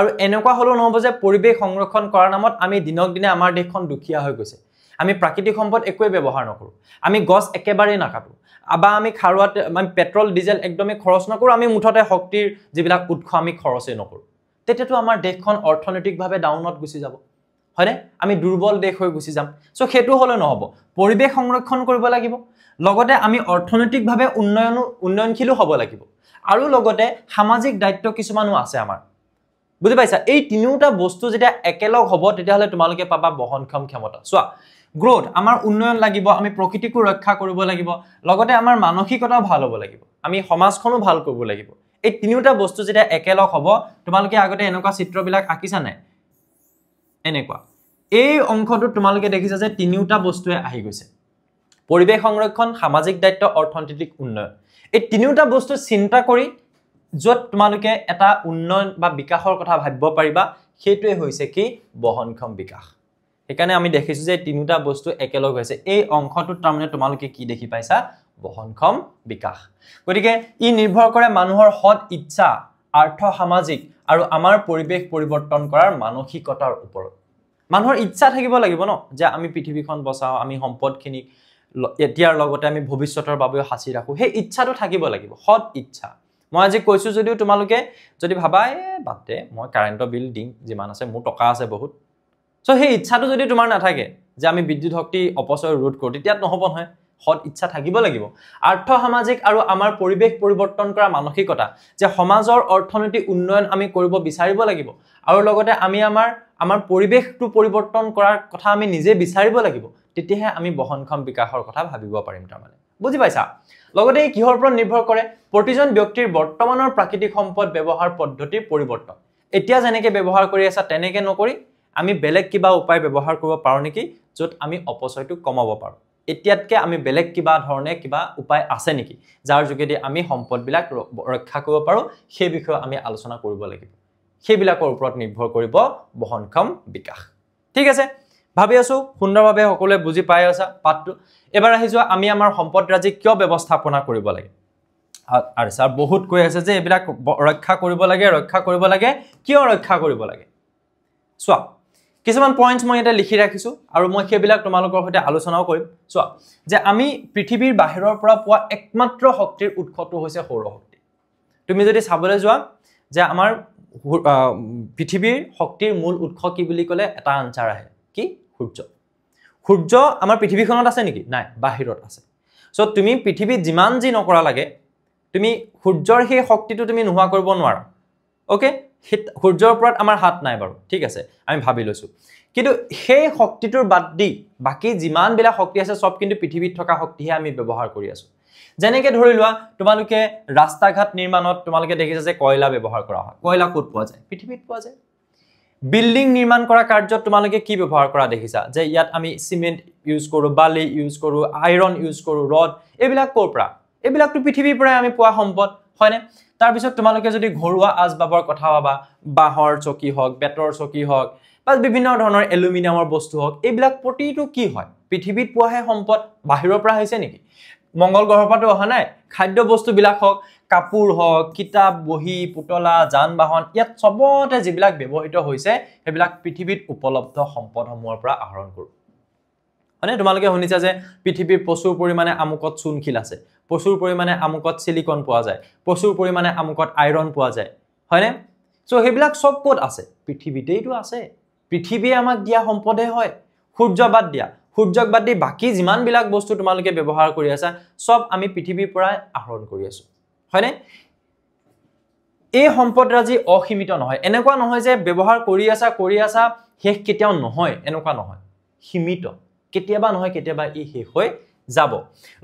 আৰু এনেকুৱা হ'লেও নহ'ব যে পৰিৱেশ সংৰক্ষণ কৰাৰ নামত আমি দিনক দিনে আমাৰ দেশখন দুখীয়া হৈ গৈছে আমি প্ৰাকৃতিক সম্পদ একোৱেই ব্যৱহাৰ নকৰোঁ আমি গছ একেবাৰেই নাকাটোঁ বা আমি খাৰুৱা আমি পেট্ৰল ডিজেল একদমেই খৰচ নকৰোঁ আমি মুঠতে শক্তিৰ যিবিলাক উৎস আমি খৰচেই নকৰোঁ তেতিয়াতো আমাৰ দেশখন অৰ্থনৈতিকভাৱে ডাউনত গুচি যাব হয়নে আমি দুৰ্বল দেশ হৈ গুচি যাম চ' সেইটো হ'লেও নহ'ব পৰিৱেশ সংৰক্ষণ কৰিব লাগিব লগতে আমি অৰ্থনৈতিকভাৱে উন্নয়নো উন্নয়নশীলো হ'ব লাগিব আৰু লগতে সামাজিক দায়িত্ব কিছুমানো আছে আমাৰ বুজি পাইছা এই তিনিওটা বস্তু যেতিয়া একেলগ হ'ব তেতিয়াহ'লে তোমালোকে পাবা বহনক্ষম ক্ষমতা চোৱা গ্ৰ'থ আমাৰ উন্নয়ন লাগিব আমি প্ৰকৃতিকো ৰক্ষা কৰিব লাগিব লগতে আমাৰ মানসিকতাও ভাল হ'ব লাগিব আমি সমাজখনো ভাল কৰিব লাগিব এই তিনিওটা বস্তু যেতিয়া একেলগ হ'ব তোমালোকে আগতে এনেকুৱা চিত্ৰবিলাক আঁকিছা নাই এনেকুৱা এই অংশটোত তোমালোকে দেখিছা যে তিনিওটা বস্তুৱে আহি গৈছে পৰিৱেশ সংৰক্ষণ সামাজিক দায়িত্ব অৰ্থনৈতিক উন্নয়ন এই তিনিওটা বস্তু চিন্তা কৰি য'ত তোমালোকে এটা উন্নয়ন বা বিকাশৰ কথা ভাবিব পাৰিবা সেইটোৱে হৈছে কি বহনক্ষম বিকাশ সেইকাৰণে আমি দেখিছোঁ যে তিনিওটা বস্তু একেলগ হৈছে এই অংশটোত তাৰমানে তোমালোকে কি দেখি পাইছা বহনক্ষম বিকাশ গতিকে ই নিৰ্ভৰ কৰে মানুহৰ সৎ ইচ্ছা আৰ্থ সামাজিক আৰু আমাৰ পৰিৱেশ পৰিৱৰ্তন কৰাৰ মানসিকতাৰ ওপৰত মানুহৰ ইচ্ছা থাকিব লাগিব ন যে আমি পৃথিৱীখন বচাওঁ আমি সম্পদখিনিক এতিয়াৰ লগতে আমি ভৱিষ্যতৰ বাবেও সাঁচি ৰাখোঁ সেই ইচ্ছাটো থাকিব লাগিব সৎ ইচ্ছা মই আজি কৈছোঁ যদিও তোমালোকে যদি ভাবা এ বাদে মই কাৰেণ্টৰ বিল দিম যিমান আছে মোৰ টকা আছে বহুত চ' সেই ইচ্ছাটো যদি তোমাৰ নাথাকে যে আমি বিদ্যুৎ শক্তি অপচয় ৰোধ কৰোঁ তেতিয়া নহ'ব নহয় সৎ ইচ্ছা থাকিব লাগিব আৰ্থ সামাজিক আৰু আমাৰ পৰিৱেশ পৰিৱৰ্তন কৰা মানসিকতা যে সমাজৰ অৰ্থনৈতিক উন্নয়ন আমি কৰিব বিচাৰিব লাগিব আৰু লগতে আমি আমাৰ আমাৰ পৰিৱেশটো পৰিৱৰ্তন কৰাৰ কথা আমি নিজে বিচাৰিব লাগিব তেতিয়াহে আমি বহনক্ষম বিকাশৰ কথা ভাবিব পাৰিম তাৰমানে বুজি পাইছা লগতে এই কিহৰ ওপৰত নিৰ্ভৰ কৰে প্ৰতিজন ব্যক্তিৰ বৰ্তমানৰ প্ৰাকৃতিক সম্পদ ব্যৱহাৰ পদ্ধতিৰ পৰিৱৰ্তন এতিয়া যেনেকৈ ব্যৱহাৰ কৰি আছা তেনেকৈ নকৰি আমি বেলেগ কিবা উপায় ব্যৱহাৰ কৰিব পাৰোঁ নেকি য'ত আমি অপচয়টো কমাব পাৰোঁ এতিয়াতকৈ আমি বেলেগ কিবা ধৰণে কিবা উপায় আছে নেকি যাৰ যোগেদি আমি সম্পদবিলাক ৰক্ষা কৰিব পাৰোঁ সেই বিষয়ে আমি আলোচনা কৰিব লাগিব সেইবিলাকৰ ওপৰত নিৰ্ভৰ কৰিব বহনক্ষম বিকাশ ঠিক আছে ভাবি আছোঁ সুন্দৰভাৱে সকলোৱে বুজি পাই আছা পাতটো এবাৰ আহি যোৱা আমি আমাৰ সম্পদৰাজি কিয় ব্যৱস্থাপনা কৰিব লাগে আৰু ছাৰ বহুত কৈ আছে যে এইবিলাক ৰক্ষা কৰিব লাগে ৰক্ষা কৰিব লাগে কিয় ৰক্ষা কৰিব লাগে চোৱা কিছুমান পইণ্টছ মই ইয়াতে লিখি ৰাখিছোঁ আৰু মই সেইবিলাক তোমালোকৰ সৈতে আলোচনাও কৰিম চোৱা যে আমি পৃথিৱীৰ বাহিৰৰ পৰা পোৱা একমাত্ৰ শক্তিৰ উৎসটো হৈছে সৌৰ শক্তি তুমি যদি চাবলৈ যোৱা যে আমাৰ পৃথিৱীৰ শক্তিৰ মূল উৎস কি বুলি ক'লে এটা আঞ্চাৰ আহে কি সূৰ্য সূৰ্য আমাৰ পৃথিৱীখনত আছে নেকি নাই বাহিৰত আছে চ' তুমি পৃথিৱীত যিমান যি নকৰা লাগে তুমি সূৰ্যৰ সেই শক্তিটো তুমি নোহোৱা কৰিব নোৱাৰা অ'কে সেই সূৰ্যৰ ওপৰত আমাৰ হাত নাই বাৰু ঠিক আছে আমি ভাবি লৈছোঁ কিন্তু সেই শক্তিটোৰ বাদ দি বাকী যিমানবিলাক শক্তি আছে চব কিন্তু পৃথিৱীত থকা শক্তিহে আমি ব্যৱহাৰ কৰি আছোঁ যেনেকৈ ধৰি লোৱা তোমালোকে ৰাস্তা ঘাট নিৰ্মাণত তোমালোকে দেখিছা যে কয়লা ব্যৱহাৰ কৰা হয় কয়লা ক'ত পোৱা যায় পৃথিৱীত পোৱা যায় বিল্ডিং নিৰ্মাণ কৰা কাৰ্যত তোমালোকে কি ব্যৱহাৰ কৰা দেখিছা যে ইয়াত আমি চিমেণ্ট ইউজ কৰোঁ বালি ইউজ কৰোঁ আইৰণ ইউজ কৰোঁ ৰদ এইবিলাক ক'ৰ পৰা এইবিলাকতো পৃথিৱীৰ পৰাই আমি পোৱা সম্পদ হয়নে তাৰপিছত তোমালোকে যদি ঘৰুৱা আচবাবৰ কথা ভাবা বাঁহৰ চকী হওক বেতৰ চকী হওক বা বিভিন্ন ধৰণৰ এলুমিনিয়ামৰ বস্তু হওক এইবিলাক প্ৰতিটো কি হয় পৃথিৱীত পোৱাহে সম্পদ বাহিৰৰ পৰা হৈছে নেকি মংগল গ্ৰহৰ পৰাতো অহা নাই খাদ্য বস্তুবিলাক হওক কাপোৰ হওক কিতাপ বহি পুতলা যান বাহন ইয়াত চবতে যিবিলাক ব্যৱহৃত হৈছে সেইবিলাক পৃথিৱীত উপলব্ধ সম্পদসমূহৰ পৰা আহৰণ কৰোঁ হয়নে তোমালোকে শুনিছা যে পৃথিৱীৰ প্ৰচুৰ পৰিমাণে আমুকত চূণশিল আছে প্ৰচুৰ পৰিমাণে আমুকত চিলিকন পোৱা যায় প্ৰচুৰ পৰিমাণে আমুকত আইৰণ পোৱা যায় হয়নে চ' সেইবিলাক চব ক'ত আছে পৃথিৱীতেইতো আছে পৃথিৱীয়ে আমাক দিয়া সম্পদে হয় সূৰ্য বাদ দিয়া সূৰ্যক বাদ দি বাকী যিমানবিলাক বস্তু তোমালোকে ব্যৱহাৰ কৰি আছা চব আমি পৃথিৱীৰ পৰাই আহৰণ কৰি আছোঁ হয়নে এই সম্পদৰাজি অসীমিত নহয় এনেকুৱা নহয় যে ব্যৱহাৰ কৰি আছা কৰি আছা শেষ কেতিয়াও নহয় এনেকুৱা নহয় সীমিত কেতিয়াবা নহয় কেতিয়াবা ই শেষ হৈ যাব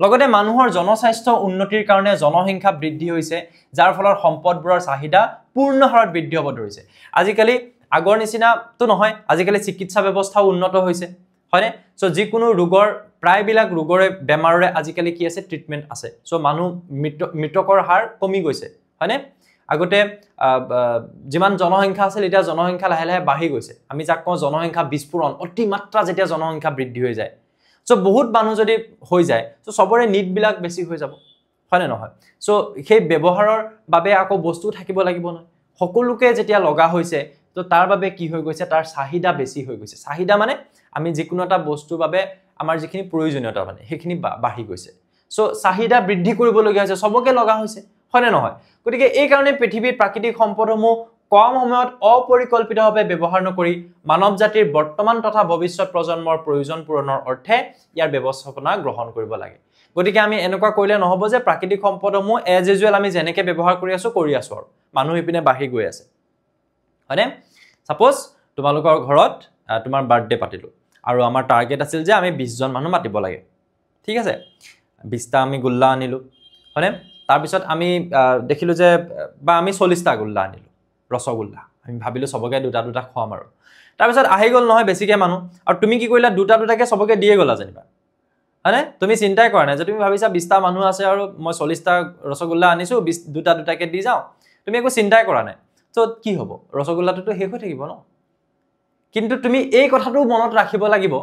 লগতে মানুহৰ জনস্বাস্থ্য উন্নতিৰ কাৰণে জনসংখ্যা বৃদ্ধি হৈছে যাৰ ফলত সম্পদবোৰৰ চাহিদা পূৰ্ণ হাৰত বৃদ্ধি হ'ব ধৰিছে আজিকালি আগৰ নিচিনাটো নহয় আজিকালি চিকিৎসা ব্যৱস্থাও উন্নত হৈছে হয়নে চ' যিকোনো ৰোগৰ প্ৰায়বিলাক ৰোগৰে বেমাৰৰে আজিকালি কি আছে ট্ৰিটমেণ্ট আছে চ' মানুহ মৃত মৃতকৰ হাৰ কমি গৈছে হয়নে আগতে যিমান জনসংখ্যা আছিল এতিয়া জনসংখ্যা লাহে লাহে বাঢ়ি গৈছে আমি যাক কওঁ জনসংখ্যা বিস্ফোৰণ অতিমাত্ৰা যেতিয়া জনসংখ্যা বৃদ্ধি হৈ যায় চ' বহুত মানুহ যদি হৈ যায় চ' চবৰে নীটবিলাক বেছি হৈ যাব হয়নে নহয় চ' সেই ব্যৱহাৰৰ বাবে আকৌ বস্তু থাকিব লাগিব নহয় সকলোকে যেতিয়া লগা হৈছে ত' তাৰ বাবে কি হৈ গৈছে তাৰ চাহিদা বেছি হৈ গৈছে চাহিদা মানে আমি যিকোনো এটা বস্তুৰ বাবে আমাৰ যিখিনি প্ৰয়োজনীয়তা মানে সেইখিনি বাঢ়ি গৈছে চ' চাহিদা বৃদ্ধি কৰিবলগীয়া হৈছে চবকে লগা হৈছে হয়নে নহয় গতিকে এইকাৰণে পৃথিৱীৰ প্ৰাকৃতিক সম্পদসমূহ কম সময়ত অপৰিকল্পিতভাৱে ব্যৱহাৰ নকৰি মানৱ জাতিৰ বৰ্তমান তথা ভৱিষ্যত প্ৰজন্মৰ প্ৰয়োজন পূৰণৰ অৰ্থে ইয়াৰ ব্যৱস্থাপনা গ্ৰহণ কৰিব লাগে গতিকে আমি এনেকুৱা কৰিলে নহ'ব যে প্ৰাকৃতিক সম্পদসমূহ এজ ইউজুৱেল আমি যেনেকৈ ব্যৱহাৰ কৰি আছোঁ কৰি আছোঁ আৰু মানুহ ইপিনে বাঢ়ি গৈ আছে হয়নে ছাপ'জ তোমালোকৰ ঘৰত তোমাৰ বাৰ্থডে পাতিলোঁ আৰু আমাৰ টাৰ্গেট আছিল যে আমি বিছজন মানুহ মাতিব লাগে ঠিক আছে বিছটা আমি গোল্লা আনিলোঁ হয়নে তাৰপিছত আমি দেখিলোঁ যে বা আমি চল্লিছটা গোল্লা আনিলোঁ ৰসগোল্লা আমি ভাবিলোঁ চবকে দুটা দুটা খুৱাম আৰু তাৰপিছত আহি গ'ল নহয় বেছিকৈ মানুহ আৰু তুমি কি কৰিলা দুটা দুটাকৈ চবকে দিয়ে গ'লা যেনিবা হয়নে তুমি চিন্তাই কৰা নাই যে তুমি ভাবিছা বিছটা মানুহ আছে আৰু মই চল্লিছটা ৰসগোল্লা আনিছোঁ বিছ দুটা দুটাকৈ দি যাওঁ তুমি একো চিন্তাই কৰা নাই চ' কি হ'ব ৰসগোল্লাটোতো শেষ হৈ থাকিব ন কিন্তু তুমি এই কথাটো মনত ৰাখিব লাগিব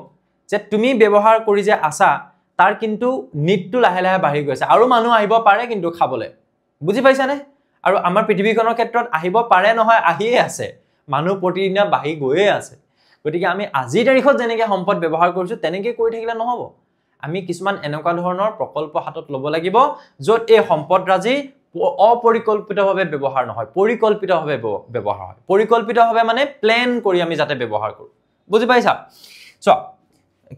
যে তুমি ব্যৱহাৰ কৰি যে আছা তাৰ কিন্তু নীডটো লাহে লাহে বাঢ়ি গৈছে আৰু মানুহ আহিব পাৰে কিন্তু খাবলৈ বুজি পাইছানে আৰু আমাৰ পৃথিৱীখনৰ ক্ষেত্ৰত আহিব পাৰে নহয় আহিয়ে আছে মানুহ প্ৰতিদিনা বাঢ়ি গৈয়ে আছে গতিকে আমি আজিৰ তাৰিখত যেনেকৈ সম্পদ ব্যৱহাৰ কৰিছোঁ তেনেকৈ কৰি থাকিলে নহ'ব আমি কিছুমান এনেকুৱা ধৰণৰ প্ৰকল্প হাতত ল'ব লাগিব য'ত এই সম্পদৰাজি অপৰিকল্পিতভাৱে ব্যৱহাৰ নহয় পৰিকল্পিতভাৱে ব্যৱহাৰ হয় পৰিকল্পিতভাৱে মানে প্লেন কৰি আমি যাতে ব্যৱহাৰ কৰোঁ বুজি পাইছা চোৱা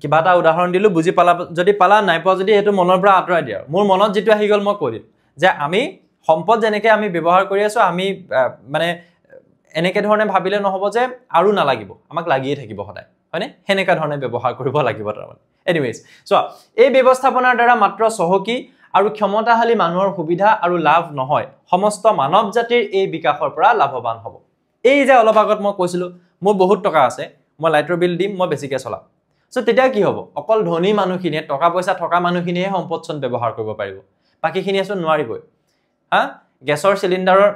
কিবা এটা উদাহৰণ দিলোঁ বুজি পালা যদি পালা নাই পোৱা যদি সেইটো মনৰ পৰা আঁতৰাই দিয়া মোৰ মনত যিটো আহি গ'ল মই কৈ দিম যে আমি সম্পদ যেনেকৈ আমি ব্যৱহাৰ কৰি আছোঁ আমি মানে এনেকৈ ধৰণে ভাবিলে নহ'ব যে আৰু নালাগিব আমাক লাগিয়ে থাকিব সদায় হয়নে সেনেকুৱা ধৰণে ব্যৱহাৰ কৰিব লাগিব তাৰমানে এনিৱেইজ চ' এই ব্যৱস্থাপনাৰ দ্বাৰা মাত্ৰ চহকী আৰু ক্ষমতাশালী মানুহৰ সুবিধা আৰু লাভ নহয় সমস্ত মানৱ জাতিৰ এই বিকাশৰ পৰা লাভৱান হ'ব এই যে অলপ আগত মই কৈছিলোঁ মোৰ বহুত টকা আছে মই লাইটৰ বিল দিম মই বেছিকৈ চলাম চ' তেতিয়া কি হ'ব অকল ধনী মানুহখিনিয়ে টকা পইচা থকা মানুহখিনিয়েহে চন ব্যৱহাৰ কৰিব পাৰিব বাকীখিনিয়েচোন নোৱাৰিবই হা গেছৰ চিলিণ্ডাৰৰ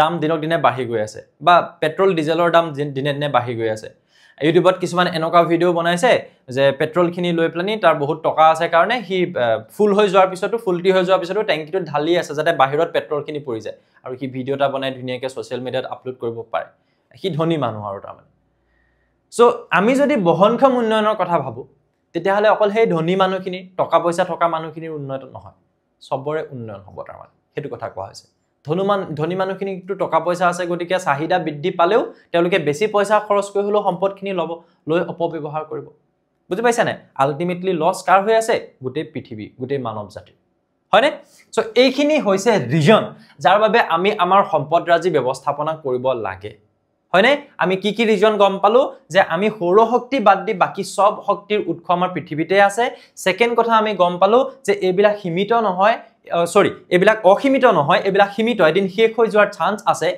দাম দিনক দিনে বাঢ়ি গৈ আছে বা পেট্ৰল ডিজেলৰ দাম দিনে দিনে বাঢ়ি গৈ আছে ইউটিউবত কিছুমান এনেকুৱা ভিডিঅ' বনাইছে যে পেট্ৰলখিনি লৈ পেলানি তাৰ বহুত টকা আছে কাৰণে সি ফুল হৈ যোৱাৰ পিছতো ফুলটি হৈ যোৱাৰ পিছতো টেংকিটো ঢালি আছে যাতে বাহিৰত পেট্ৰলখিনি পৰি যায় আৰু সি ভিডিঅ' এটা বনাই ধুনীয়াকৈ ছ'চিয়েল মিডিয়াত আপলোড কৰিব পাৰে সি ধনী মানুহ আৰু তাৰমানে চ' আমি যদি বহনক্ষম উন্নয়নৰ কথা ভাবোঁ তেতিয়াহ'লে অকল সেই ধনী মানুহখিনিৰ টকা পইচা থকা মানুহখিনিৰ উন্নয়ন নহয় চবৰে উন্নয়ন হ'ব তাৰমানে সেইটো কথা কোৱা হৈছে ধনুমান ধনী মানুহখিনিতো টকা পইচা আছে গতিকে চাহিদা বৃদ্ধি পালেও তেওঁলোকে বেছি পইচা খৰচ কৰি হ'লেও সম্পদখিনি ল'ব লৈ অপব্যৱহাৰ কৰিব বুজি পাইছেনে আল্টিমেটলি লছ কাৰ হৈ আছে গোটেই পৃথিৱী গোটেই মানৱ জাতিৰ হয়নে চ' এইখিনি হৈছে ৰিজন যাৰ বাবে আমি আমাৰ সম্পদৰাজি ব্যৱস্থাপনা কৰিব লাগে হয়নে আমি কি কি ৰিজন গম পালোঁ যে আমি সৌৰ শক্তি বাদ দি বাকী চব শক্তিৰ উৎস আমাৰ পৃথিৱীতে আছে ছেকেণ্ড কথা আমি গম পালোঁ যে এইবিলাক সীমিত নহয় চৰি এইবিলাক অসীমিত নহয় এইবিলাক সীমিত এদিন শেষ হৈ যোৱাৰ চান্স আছে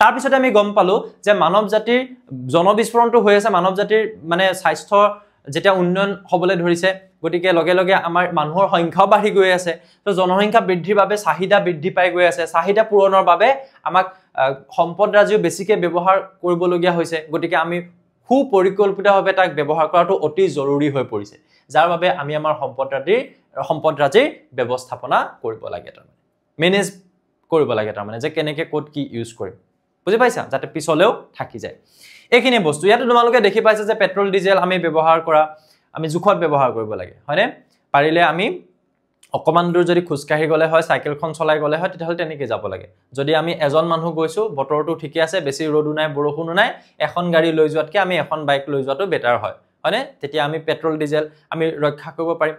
তাৰপিছতে আমি গম পালোঁ যে মানৱ জাতিৰ জনবিস্ফোৰণটো হৈ আছে মানৱ জাতিৰ মানে স্বাস্থ্য যেতিয়া উন্নয়ন হ'বলৈ ধৰিছে গতিকে লগে লগে আমাৰ মানুহৰ সংখ্যাও বাঢ়ি গৈ আছে তো জনসংখ্যা বৃদ্ধিৰ বাবে চাহিদা বৃদ্ধি পাই গৈ আছে চাহিদা পূৰণৰ বাবে আমাক সম্পদৰাজিও বেছিকৈ ব্যৱহাৰ কৰিবলগীয়া হৈছে গতিকে আমি সুপৰিকল্পিতভাৱে তাক ব্যৱহাৰ কৰাটো অতি জৰুৰী হৈ পৰিছে যাৰ বাবে আমি আমাৰ সম্পদৰাজিৰ সম্পদৰাজিৰ ব্যৱস্থাপনা কৰিব লাগে তাৰমানে মেনেজ কৰিব লাগে তাৰমানে যে কেনেকৈ ক'ত কি ইউজ কৰিম বুজি পাইছা যাতে পিছলৈও থাকি যায় এইখিনি বস্তু ইয়াতে তোমালোকে দেখি পাইছা যে পেট্ৰল ডিজেল আমি ব্যৱহাৰ কৰা আমি জোখত ব্যৱহাৰ কৰিব লাগে হয়নে পাৰিলে আমি অকণমান দূৰ যদি খোজকাঢ়ি গ'লে হয় চাইকেলখন চলাই গ'লে হয় তেতিয়াহ'লে তেনেকৈ যাব লাগে যদি আমি এজন মানুহ গৈছোঁ বতৰটো ঠিকে আছে বেছি ৰ'দো নাই বৰষুণো নাই এখন গাড়ী লৈ যোৱাতকৈ আমি এখন বাইক লৈ যোৱাটো বেটাৰ হয় হয়নে তেতিয়া আমি পেট্ৰল ডিজেল আমি ৰক্ষা কৰিব পাৰিম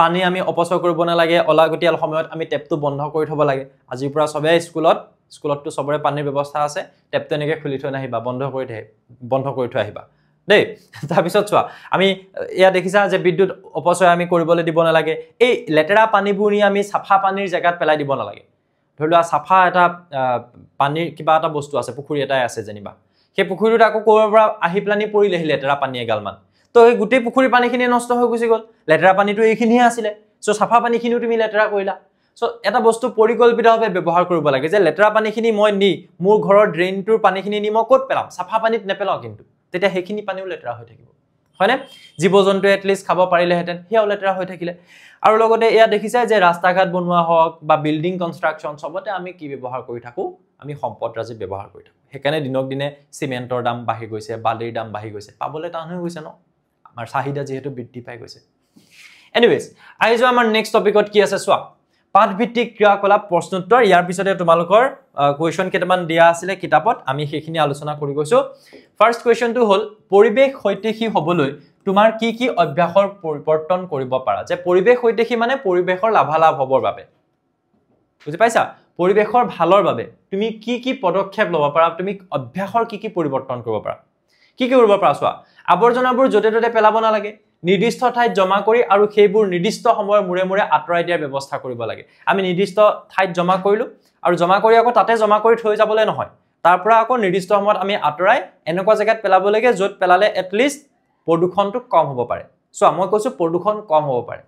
পানী আমি অপচয় কৰিব নালাগে অলাগতিয়াল সময়ত আমি টেপটো বন্ধ কৰি থ'ব লাগে আজিৰ পৰা চবে স্কুলত স্কুলততো চবৰে পানীৰ ব্যৱস্থা আছে টেপটো এনেকৈ খুলি থৈ নাহিবা বন্ধ কৰি থৈ বন্ধ কৰি থৈ আহিবা দেই তাৰপিছত চোৱা আমি ইয়াত দেখিছা যে বিদ্যুৎ অপচয় আমি কৰিবলৈ দিব নালাগে এই লেতেৰা পানীবোৰ নি আমি চাফা পানীৰ জেগাত পেলাই দিব নালাগে ধৰি লোৱা চাফা এটা পানীৰ কিবা এটা বস্তু আছে পুখুৰী এটাই আছে যেনিবা সেই পুখুৰীটোত আকৌ ক'ৰবাৰ পৰা আহি পেলানি পৰিলেহি লেতেৰা পানী এগালমান তো সেই গোটেই পুখুৰীৰ পানীখিনিয়ে নষ্ট হৈ গুচি গ'ল লেতেৰা পানীটো এইখিনিয়ে আছিলে চ' চাফা পানীখিনিও তুমি লেতেৰা কৰিলা চ' এটা বস্তু পৰিকল্পিতভাৱে ব্যৱহাৰ কৰিব লাগে যে লেতেৰা পানীখিনি মই নি মোৰ ঘৰৰ ড্ৰেইনটোৰ পানীখিনি নি মই ক'ত পেলাম চাফা পানীত নেপেলাওঁ কিন্তু তেতিয়া সেইখিনি পানীও লেতেৰা হৈ থাকিব হয়নে জীৱ জন্তুৱে এটলিষ্ট খাব পাৰিলেহেঁতেন সেয়াও লেতেৰা হৈ থাকিলে আৰু লগতে এয়া দেখিছে যে ৰাস্তা ঘাট বনোৱা হওক বা বিল্ডিং কনষ্ট্ৰাকশ্যন চবতে আমি কি ব্যৱহাৰ কৰি থাকোঁ আমি সম্পদৰাজি ব্যৱহাৰ কৰি থাকোঁ সেইকাৰণে দিনক দিনে চিমেণ্টৰ দাম বাঢ়ি গৈছে বালিৰ দাম বাঢ়ি গৈছে পাবলৈ টান হৈ গৈছে ন আমাৰ চাহিদা যিহেতু বৃদ্ধি পাই গৈছে এনিৱেজ আহি যোৱা আমাৰ নেক্সট টপিকত কি আছে চোৱা পাঠভিত্তিক ক্ৰিয়াকলাপ প্ৰশ্নোত্তৰ ইয়াৰ পিছতে তোমালোকৰ কুৱেশ্যন কেইটামান দিয়া আছিলে কিতাপত আমি সেইখিনি আলোচনা কৰি গৈছোঁ ফাৰ্ষ্ট কুৱেশ্যনটো হ'ল পৰিৱেশ সৈতেশী হ'বলৈ তোমাৰ কি কি অভ্যাসৰ পৰিৱৰ্তন কৰিব পাৰা যে পৰিৱেশ সৈতেশী মানে পৰিৱেশৰ লাভালাভ হ'বৰ বাবে বুজি পাইছা পৰিৱেশৰ ভালৰ বাবে তুমি কি কি পদক্ষেপ ল'ব পাৰা তুমি অভ্যাসৰ কি কি পৰিৱৰ্তন কৰিব পাৰা কি কি কৰিব পাৰা চোৱা আৱৰ্জনাবোৰ য'তে ত'তে পেলাব নালাগে নিৰ্দিষ্ট ঠাইত জমা কৰি আৰু সেইবোৰ নিৰ্দিষ্ট সময়ৰ মূৰে মূৰে আঁতৰাই দিয়াৰ ব্যৱস্থা কৰিব লাগে আমি নিৰ্দিষ্ট ঠাইত জমা কৰিলোঁ আৰু জমা কৰি আকৌ তাতে জমা কৰি থৈ যাবলৈ নহয় তাৰ পৰা আকৌ নিৰ্দিষ্ট সময়ত আমি আঁতৰাই এনেকুৱা জেগাত পেলাব লাগে য'ত পেলালে এটলিষ্ট প্ৰদূষণটো কম হ'ব পাৰে চোৱা মই কৈছোঁ প্ৰদূষণ কম হ'ব পাৰে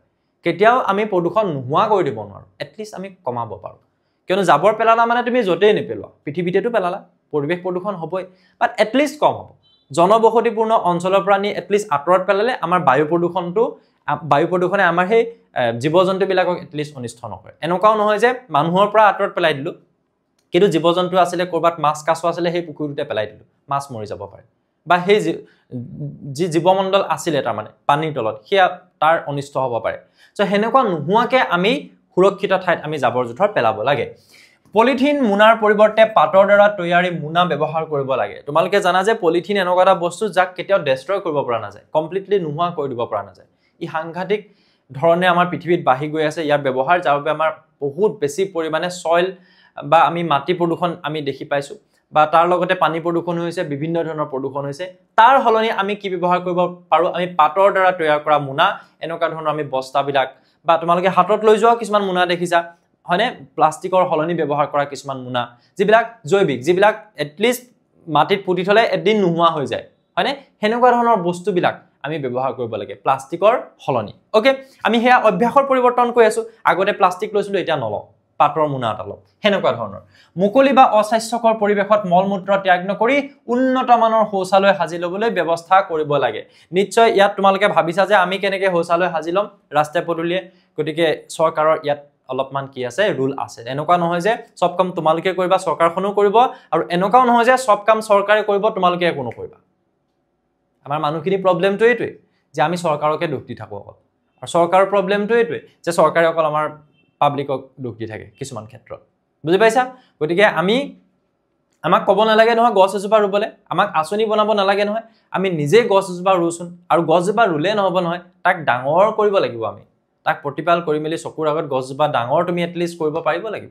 কেতিয়াও আমি প্ৰদূষণ নোহোৱা কৰি দিব নোৱাৰোঁ এটলিষ্ট আমি কমাব পাৰোঁ কিয়নো জাবৰ পেলালা মানে তুমি য'তেই নেপেলোৱা পৃথিৱীতেতো পেলালা পৰিৱেশ প্ৰদূষণ হ'বই বাট এটলিষ্ট কম হ'ব জনবসতিপূৰ্ণ অঞ্চলৰ পৰা নি এটলিষ্ট আঁতৰত পেলালে আমাৰ বায়ু প্ৰদূষণটো বায়ু প্ৰদূষণে আমাৰ সেই জীৱ জন্তুবিলাকক এটলিষ্ট অনিষ্ট নকৰে এনেকুৱাও নহয় যে মানুহৰ পৰা আঁতৰত পেলাই দিলোঁ কিন্তু জীৱ জন্তু আছিলে ক'ৰবাত মাছ কাছ আছিলে সেই পুখুৰীটোতে পেলাই দিলোঁ মাছ মৰি যাব পাৰে বা সেই যি জীৱমণ্ডল আছিলে তাৰমানে পানীৰ তলত সেয়া তাৰ অনিষ্ট হ'ব পাৰে চ' সেনেকুৱা নোহোৱাকৈ আমি সুৰক্ষিত ঠাইত আমি জাবৰ জোঁথৰ পেলাব লাগে পলিথিন মোনাৰ পৰিৱৰ্তে পাতৰ দ্বাৰা তৈয়াৰী মোনা ব্যৱহাৰ কৰিব লাগে তোমালোকে জানা যে পলিথিন এনেকুৱা এটা বস্তু যাক কেতিয়াও ডেষ্ট্ৰয় কৰিব পৰা নাযায় কমপ্লিটলি নোহোৱা কৰি দিব পৰা নাযায় ই সাংঘাতিক ধৰণে আমাৰ পৃথিৱীত বাঢ়ি গৈ আছে ইয়াৰ ব্যৱহাৰ যাৰ বাবে আমাৰ বহুত বেছি পৰিমাণে চইল বা আমি মাটি প্ৰদূষণ আমি দেখি পাইছোঁ বা তাৰ লগতে পানী প্ৰদূষণ হৈছে বিভিন্ন ধৰণৰ প্ৰদূষণ হৈছে তাৰ সলনি আমি কি ব্যৱহাৰ কৰিব পাৰোঁ আমি পাতৰ দ্বাৰা তৈয়াৰ কৰা মোনা এনেকুৱা ধৰণৰ আমি বস্তাবিলাক বা তোমালোকে হাতত লৈ যোৱাও কিছুমান মোনা দেখিছা হয়নে প্লাষ্টিকৰ সলনি ব্যৱহাৰ কৰা কিছুমান মোনা যিবিলাক জৈৱিক যিবিলাক এটলিষ্ট মাটিত পুতি থ'লে এদিন নোহোৱা হৈ যায় হয়নে সেনেকুৱা ধৰণৰ বস্তুবিলাক আমি ব্যৱহাৰ কৰিব লাগে প্লাষ্টিকৰ সলনি অ'কে আমি সেয়া অভ্যাসৰ পৰিৱৰ্তন কৈ আছোঁ আগতে প্লাষ্টিক লৈছিলোঁ এতিয়া নলওঁ পাতৰ মোনা এটা লওঁ সেনেকুৱা ধৰণৰ মুকলি বা অস্বাস্থ্যকৰ পৰিৱেশত মলমূত্ৰ ত্যাগ নকৰি উন্নত মানৰ শৌচালয় সাজি ল'বলৈ ব্যৱস্থা কৰিব লাগে নিশ্চয় ইয়াত তোমালোকে ভাবিছা যে আমি কেনেকৈ শৌচালয় সাজি ল'ম ৰাস্তা পদূলিয়ে গতিকে চৰকাৰৰ ইয়াত অলপমান কি আছে ৰুল আছে এনেকুৱা নহয় যে চব কাম তোমালোকে কৰিবা চৰকাৰখনেও কৰিব আৰু এনেকুৱাও নহয় যে চব কাম চৰকাৰে কৰিব তোমালোকে একো নকৰিবা আমাৰ মানুহখিনিৰ প্ৰব্লেমটো এইটোৱেই যে আমি চৰকাৰকে দোষ দি থাকোঁ অকল আৰু চৰকাৰৰ প্ৰব্লেমটো এইটোৱেই যে চৰকাৰে অকল আমাৰ পাব্লিকক দোষ দি থাকে কিছুমান ক্ষেত্ৰত বুজি পাইছা গতিকে আমি আমাক ক'ব নালাগে নহয় গছ এজোপা ৰুবলৈ আমাক আঁচনি বনাব নালাগে নহয় আমি নিজেই গছ এজোপা ৰুচোন আৰু গছজোপা ৰুলেই নহ'ব নহয় তাক ডাঙৰ কৰিব লাগিব আমি তাক প্ৰতিপাল কৰি মেলি চকুৰ আগত গছজোপা ডাঙৰ তুমি এটলিষ্ট কৰিব পাৰিব লাগিব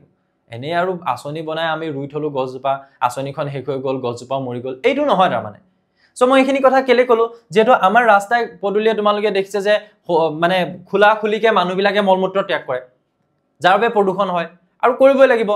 এনেই আৰু আঁচনি বনাই আমি ৰুই থ'লোঁ গছজোপা আঁচনিখন শেষ হৈ গ'ল গছজোপা মৰি গ'ল এইটো নহয় তাৰমানে চ' মই এইখিনি কথা কেলৈ ক'লোঁ যিহেতু আমাৰ ৰাস্তাই পদূলিয়ে তোমালোকে দেখিছে যে মানে খোলা খুলিকৈ মানুহবিলাকে মলমূত্ৰ ত্যাগ কৰে যাৰ বাবে প্ৰদূষণ হয় আৰু কৰিবই লাগিব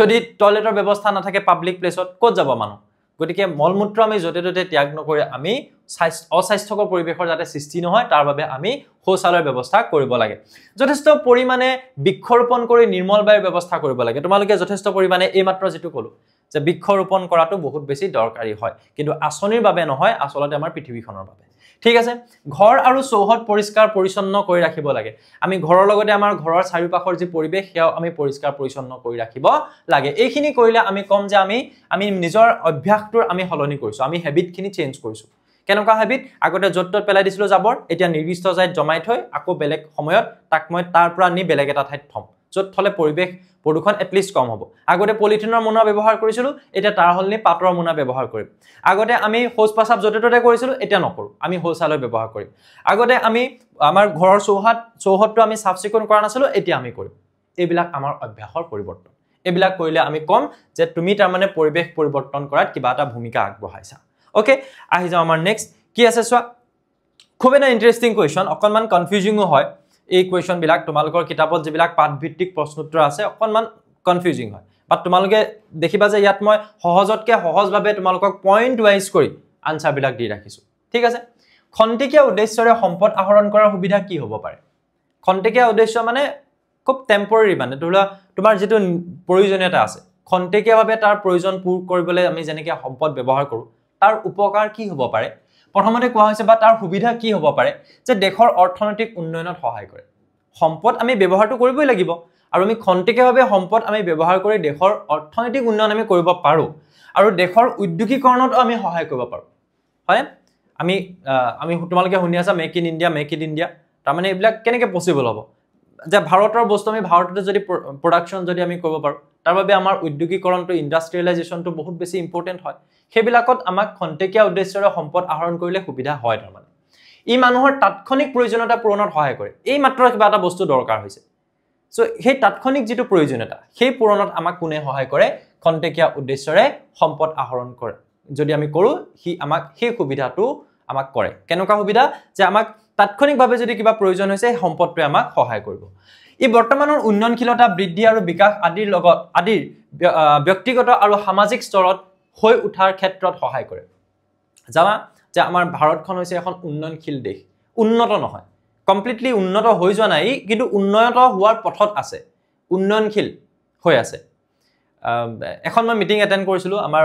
যদি টয়লেটৰ ব্যৱস্থা নাথাকে পাব্লিক প্লেচত ক'ত যাব মানুহ গতিকে মলমূত্ৰ আমি য'তে ত'তে ত্যাগ নকৰি আমি স্বাস্থ্য অস্বাস্থ্যকৰ পৰিৱেশৰ যাতে সৃষ্টি নহয় তাৰ বাবে আমি শৌচালয়ৰ ব্যৱস্থা কৰিব লাগে যথেষ্ট পৰিমাণে বৃক্ষৰোপণ কৰি নিৰ্মল বায়ুৰ ব্যৱস্থা কৰিব লাগে তোমালোকে যথেষ্ট পৰিমাণে এইমাত্ৰ যিটো ক'লো যে বৃক্ষৰোপণ কৰাটো বহুত বেছি দৰকাৰী হয় কিন্তু আঁচনিৰ বাবে নহয় আচলতে আমাৰ পৃথিৱীখনৰ বাবে ঠিক আছে ঘৰ আৰু চৌহদ পৰিষ্কাৰ পৰিচ্ছন্ন কৰি ৰাখিব লাগে আমি ঘৰৰ লগতে আমাৰ ঘৰৰ চাৰিওপাশৰ যি পৰিৱেশ সেয়াও আমি পৰিষ্কাৰ পৰিচ্ছন্ন কৰি ৰাখিব লাগে এইখিনি কৰিলে আমি ক'ম যে আমি আমি নিজৰ অভ্যাসটোৰ আমি সলনি কৰিছোঁ আমি হেবিটখিনি চেঞ্জ কৰিছোঁ কেনেকুৱা হেবিট আগতে য'ত ত'ত পেলাই দিছিলোঁ যাবৰ এতিয়া নিৰ্দিষ্ট জাইত জমাই থৈ আকৌ বেলেগ সময়ত তাক মই তাৰ পৰা নি বেলেগ এটা ঠাইত থ'ম য'ত থ'লে পৰিৱেশ প্ৰদূষণ এটলিষ্ট কম হ'ব আগতে পলিথিনৰ মোনা ব্যৱহাৰ কৰিছিলোঁ এতিয়া তাৰ সলনি পাতৰ মোনা ব্যৱহাৰ কৰিম আগতে আমি শৌচ প্ৰাচাব য'তে ত'তে কৰিছিলোঁ এতিয়া নকৰোঁ আমি শৌচালয় ব্যৱহাৰ কৰিম আগতে আমি আমাৰ ঘৰৰ চৌহাত চৌহদটো আমি চাফ চিকুণ কৰা নাছিলোঁ এতিয়া আমি কৰিম এইবিলাক আমাৰ অভ্যাসৰ পৰিৱৰ্তন এইবিলাক কৰিলে আমি ক'ম যে তুমি তাৰমানে পৰিৱেশ পৰিৱৰ্তন কৰাত কিবা এটা ভূমিকা আগবঢ়াইছা অ'কে আহি যাওঁ আমাৰ নেক্সট কি আছে চোৱা খুব এটা ইণ্টাৰেষ্টিং কুৱেশ্যন অকণমান কনফিউজিঙো হয় এই কুৱেশ্যনবিলাক তোমালোকৰ কিতাপত যিবিলাক পাঠভিত্তিক প্ৰশ্নোত্তৰ আছে অকণমান কনফিউজিং হয় বাট তোমালোকে দেখিবা যে ইয়াত মই সহজতকৈ সহজভাৱে তোমালোকক পইণ্ট ৱাইজ কৰি আনচাৰবিলাক দি ৰাখিছোঁ ঠিক আছে খন্তেকীয়া উদ্দেশ্যৰে সম্পদ আহৰণ কৰাৰ সুবিধা কি হ'ব পাৰে খন্তেকীয়া উদ্দেশ্য মানে খুব টেম্পৰেৰী মানে ধৰি লোৱা তোমাৰ যিটো প্ৰয়োজনীয়তা আছে খন্তেকীয়াভাৱে তাৰ প্ৰয়োজন পূৰ কৰিবলৈ আমি যেনেকৈ সম্পদ ব্যৱহাৰ কৰোঁ তাৰ উপকাৰ কি হ'ব পাৰে প্ৰথমতে কোৱা হৈছে বা তাৰ সুবিধা কি হ'ব পাৰে যে দেশৰ অৰ্থনৈতিক উন্নয়নত সহায় কৰে সম্পদ আমি ব্যৱহাৰটো কৰিবই লাগিব আৰু আমি খন্তেকীয়াভাৱে সম্পদ আমি ব্যৱহাৰ কৰি দেশৰ অৰ্থনৈতিক উন্নয়ন আমি কৰিব পাৰোঁ আৰু দেশৰ উদ্যোগীকৰণতো আমি সহায় কৰিব পাৰোঁ হয় আমি আমি তোমালোকে শুনি আছা make in India make in India তাৰমানে এইবিলাক কেনেকৈ পচিবল হ'ব যে ভাৰতৰ বস্তু আমি ভাৰততে যদি প্ৰডাকশ্যন যদি আমি কৰিব পাৰোঁ তাৰ বাবে আমাৰ উদ্যোগীকৰণটো ইণ্ডাষ্ট্ৰিয়েলাইজেশ্যনটো বহুত বেছি ইম্পৰ্টেণ্ট হয় সেইবিলাকত আমাক খন্তেকীয়া উদ্দেশ্যৰে সম্পদ আহৰণ কৰিলে সুবিধা হয় তাৰমানে ই মানুহৰ তাৎক্ষণিক প্ৰয়োজনীয়তা পূৰণত সহায় কৰে এই মাত্ৰ কিবা এটা বস্তু দৰকাৰ হৈছে চ' সেই তাৎক্ষণিক যিটো প্ৰয়োজনীয়তা সেই পূৰণত আমাক কোনে সহায় কৰে খন্তেকীয়া উদ্দেশ্যৰে সম্পদ আহৰণ কৰে যদি আমি কৰোঁ সি আমাক সেই সুবিধাটো আমাক কৰে কেনেকুৱা সুবিধা যে আমাক তাৎক্ষণিকভাৱে যদি কিবা প্ৰয়োজন হৈছে সেই সম্পদটোৱে আমাক সহায় কৰিব ই বৰ্তমানৰ উন্নয়নশীলতা বৃদ্ধি আৰু বিকাশ আদিৰ লগত আদিৰ ব্যক্তিগত আৰু সামাজিক স্তৰত হৈ উঠাৰ ক্ষেত্ৰত সহায় কৰে জানা যে আমাৰ ভাৰতখন হৈছে এখন উন্নয়নশীল দেশ উন্নত নহয় কমপ্লিটলি উন্নত হৈ যোৱা নাই কিন্তু উন্নয়ত হোৱাৰ পথত আছে উন্নয়নশীল হৈ আছে এখন মই মিটিং এটেণ্ড কৰিছিলোঁ আমাৰ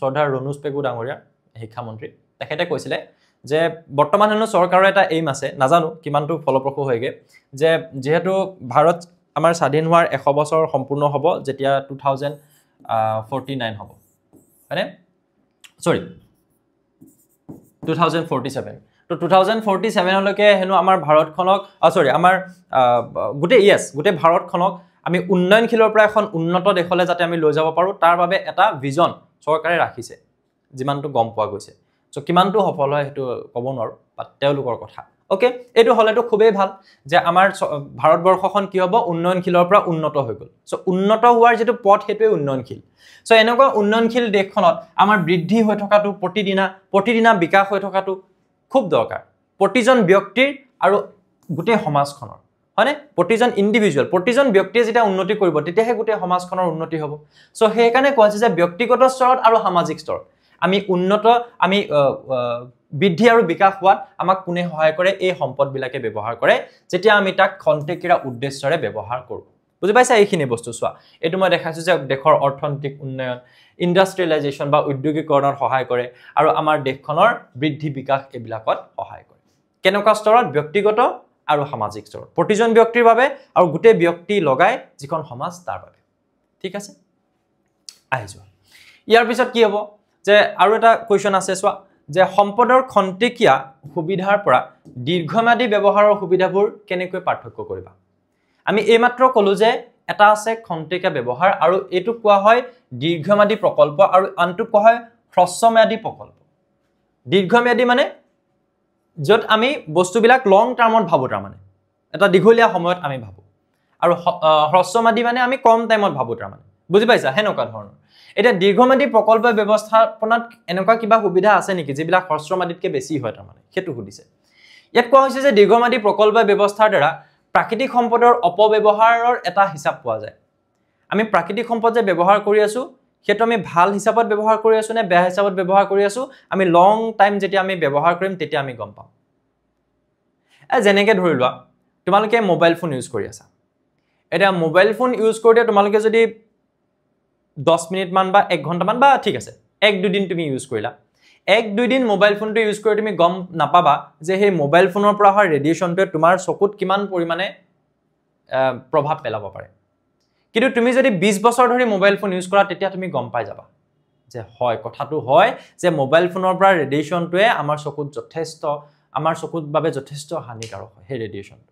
চৰ্দাৰ ৰণুজ পেগু ডাঙৰীয়া শিক্ষামন্ত্ৰী তেখেতে কৈছিলে যে বৰ্তমান হেনো চৰকাৰৰ এটা এইম আছে নাজানো কিমানটো ফলপ্ৰসূ হয়গৈ যে যিহেতু ভাৰত আমাৰ স্বাধীন হোৱাৰ এশ বছৰ সম্পূৰ্ণ হ'ব যেতিয়া টু থাউজেণ্ড ফৰ্টি নাইন হ'ব মানে sorry two thousand forty seven ত' টু থাউজেণ্ড ফৰ্টি চেভেনলৈকে হেনো আমাৰ ভাৰতখনক চৰি আমাৰ গোটেই য়েছ গোটেই ভাৰতখনক আমি উন্নয়নশীলৰ পৰা এখন উন্নত দেশলৈ যাতে আমি লৈ যাব পাৰোঁ তাৰ বাবে এটা ভিজন চৰকাৰে ৰাখিছে যিমানটো গম পোৱা গৈছে চ' কিমানটো সফল হয় সেইটো ক'ব নোৱাৰোঁ বাট তেওঁলোকৰ কথা অ'কে এইটো হ'লেতো খুবেই ভাল যে আমাৰ ভাৰতবৰ্ষখন কি হ'ব উন্নয়নশীলৰ পৰা উন্নত হৈ গ'ল চ' উন্নত হোৱাৰ যিটো পথ সেইটোৱে উন্নয়নশীল চ' এনেকুৱা উন্নয়নশীল দেশখনত আমাৰ বৃদ্ধি হৈ থকাটো প্ৰতিদিনা প্ৰতিদিনা বিকাশ হৈ থকাটো খুব দৰকাৰ প্ৰতিজন ব্যক্তিৰ আৰু গোটেই সমাজখনৰ হয়নে প্ৰতিজন ইণ্ডিভিজুৱেল প্ৰতিজন ব্যক্তিয়ে যেতিয়া উন্নতি কৰিব তেতিয়াহে গোটেই সমাজখনৰ উন্নতি হ'ব চ' সেইকাৰণে কোৱা হৈছে যে ব্যক্তিগত স্তৰত আৰু সামাজিক স্তৰত আমি উন্নত আমি বৃদ্ধি আৰু বিকাশ হোৱাত আমাক কোনে সহায় কৰে এই সম্পদবিলাকে ব্যৱহাৰ কৰে যেতিয়া আমি তাক খন্তেকীৰা উদ্দেশ্যৰে ব্যৱহাৰ কৰোঁ বুজি পাইছা এইখিনি বস্তু চোৱা এইটো মই দেখাইছোঁ যে দেশৰ অৰ্থনৈতিক উন্নয়ন ইণ্ডাষ্ট্ৰিয়েলাইজেশ্যন বা উদ্যোগীকৰণত সহায় কৰে আৰু আমাৰ দেশখনৰ বৃদ্ধি বিকাশ এইবিলাকত সহায় কৰে কেনেকুৱা স্তৰত ব্যক্তিগত আৰু সামাজিক স্তৰত প্ৰতিজন ব্যক্তিৰ বাবে আৰু গোটেই ব্যক্তি লগাই যিখন সমাজ তাৰ বাবে ঠিক আছে আহি যোৱা ইয়াৰ পিছত কি হ'ব যে আৰু এটা কুৱেশ্যন আছে চোৱা যে সম্পদৰ খন্তেকীয়া সুবিধাৰ পৰা দীৰ্ঘম্যাদী ব্যৱহাৰৰ সুবিধাবোৰ কেনেকৈ পাৰ্থক্য কৰিবা আমি এইমাত্ৰ ক'লোঁ যে এটা আছে খন্তেকীয়া ব্যৱহাৰ আৰু এইটো কোৱা হয় দীৰ্ঘম্যাদী প্ৰকল্প আৰু আনটো কোৱা হয় হ্ৰস্বম্যাদী প্ৰকল্প দীৰ্ঘম্যাদী মানে য'ত আমি বস্তুবিলাক লং টাৰ্মত ভাবোঁ তাৰমানে এটা দীঘলীয়া সময়ত আমি ভাবোঁ আৰু হ্ৰস্বম্যাদী মানে আমি কম টাইমত ভাবোঁ তাৰমানে বুজি পাইছা সেনেকুৱা ধৰণৰ এতিয়া দীৰ্ঘমাদী প্ৰকল্প ব্যৱস্থাপনাত এনেকুৱা কিবা সুবিধা আছে নেকি যিবিলাক হ্ৰস্ৰম্যাদীতকৈ বেছি হয় তাৰমানে সেইটো সুধিছে ইয়াত কোৱা হৈছে যে দীৰ্ঘমাদী প্ৰকল্প ব্যৱস্থাৰ দ্বাৰা প্ৰাকৃতিক সম্পদৰ অপব্যৱহাৰৰ এটা হিচাপ পোৱা যায় আমি প্ৰাকৃতিক সম্পদ যে ব্যৱহাৰ কৰি আছোঁ সেইটো আমি ভাল হিচাপত ব্যৱহাৰ কৰি আছোঁ নে বেয়া হিচাপত ব্যৱহাৰ কৰি আছোঁ আমি লং টাইম যেতিয়া আমি ব্যৱহাৰ কৰিম তেতিয়া আমি গম পাম এই যেনেকৈ ধৰি লোৱা তোমালোকে মোবাইল ফোন ইউজ কৰি আছা এতিয়া মোবাইল ফোন ইউজ কৰোঁতে তোমালোকে যদি দহ মিনিটমান বা এক ঘণ্টামান বা ঠিক আছে এক দুদিন তুমি ইউজ কৰিলা এক দুদিন মোবাইল ফোনটো ইউজ কৰি তুমি গম নাপাবা যে সেই মোবাইল ফোনৰ পৰা অহা ৰেডিয়েশ্যনটোৱে তোমাৰ চকুত কিমান পৰিমাণে প্ৰভাৱ পেলাব পাৰে কিন্তু তুমি যদি বিছ বছৰ ধৰি মোবাইল ফোন ইউজ কৰা তেতিয়া তুমি গম পাই যাবা যে হয় কথাটো হয় যে মোবাইল ফোনৰ পৰা ৰেডিয়েশ্যনটোৱে আমাৰ চকুত যথেষ্ট আমাৰ চকুত বাবে যথেষ্ট হানিকাৰক হয় সেই ৰেডিয়েশ্যনটো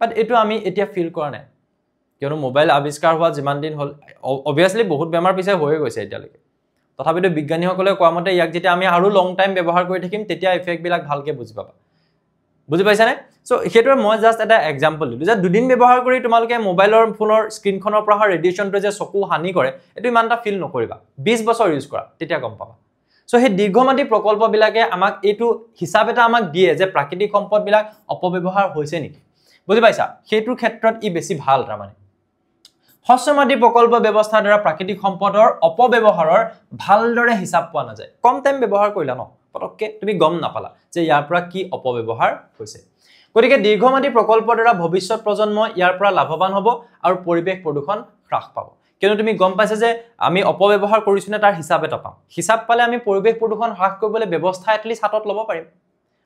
বাট এইটো আমি এতিয়া ফিল কৰা নাই কিয়নো মোবাইল আৱিষ্কাৰ হোৱা যিমান দিন হ'ল অভিয়াছলি বহুত বেমাৰ পিছে হৈয়ে গৈছে এতিয়ালৈকে তথাপিতো বিজ্ঞানীসকলে কোৱা মতে ইয়াক যেতিয়া আমি আৰু লং টাইম ব্যৱহাৰ কৰি থাকিম তেতিয়া ইফেক্টবিলাক ভালকৈ বুজি পাবা বুজি পাইছানে চ' সেইটোৱে মই জাষ্ট এটা এক্সাম্পল দিলোঁ যে দুদিন ব্যৱহাৰ কৰি তোমালোকে মোবাইলৰ ফোনৰ স্ক্ৰীণখনৰ পৰা অহা ৰেডিয়েশ্যনটোৱে যে চকু হানি কৰে এইটো ইমান এটা ফিল নকৰিবা বিছ বছৰ ইউজ কৰা তেতিয়া গম পাবা চ' সেই দীৰ্ঘমাদী প্ৰকল্পবিলাকে আমাক এইটো হিচাপ এটা আমাক দিয়ে যে প্ৰাকৃতিক সম্পদবিলাক অপব্যৱহাৰ হৈছে নেকি বুজি পাইছা সেইটোৰ ক্ষেত্ৰত ই বেছি ভাল তাৰমানে সস্যমাদী প্ৰকল্প ব্যৱস্থাৰ দ্বাৰা প্ৰাকৃতিক সম্পদৰ অপব্যৱহাৰৰ ভালদৰে হিচাপ পোৱা নাযায় কম টাইম ব্যৱহাৰ কৰিলা ন পটককে তুমি গম নাপালা যে ইয়াৰ পৰা কি অপব্যৱহাৰ হৈছে গতিকে দীৰ্ঘম্যাদী প্ৰকল্পৰ দ্বাৰা ভৱিষ্যত প্ৰজন্ম ইয়াৰ পৰা লাভৱান হ'ব আৰু পৰিৱেশ প্ৰদূষণ হ্ৰাস পাব কিন্তু তুমি গম পাইছা যে আমি অপব্যৱহাৰ কৰিছোনে তাৰ হিচাপ এটা পাম হিচাপ পালে আমি পৰিৱেশ প্ৰদূষণ হ্ৰাস কৰিবলৈ ব্যৱস্থা এটলিষ্ট হাতত ল'ব পাৰিম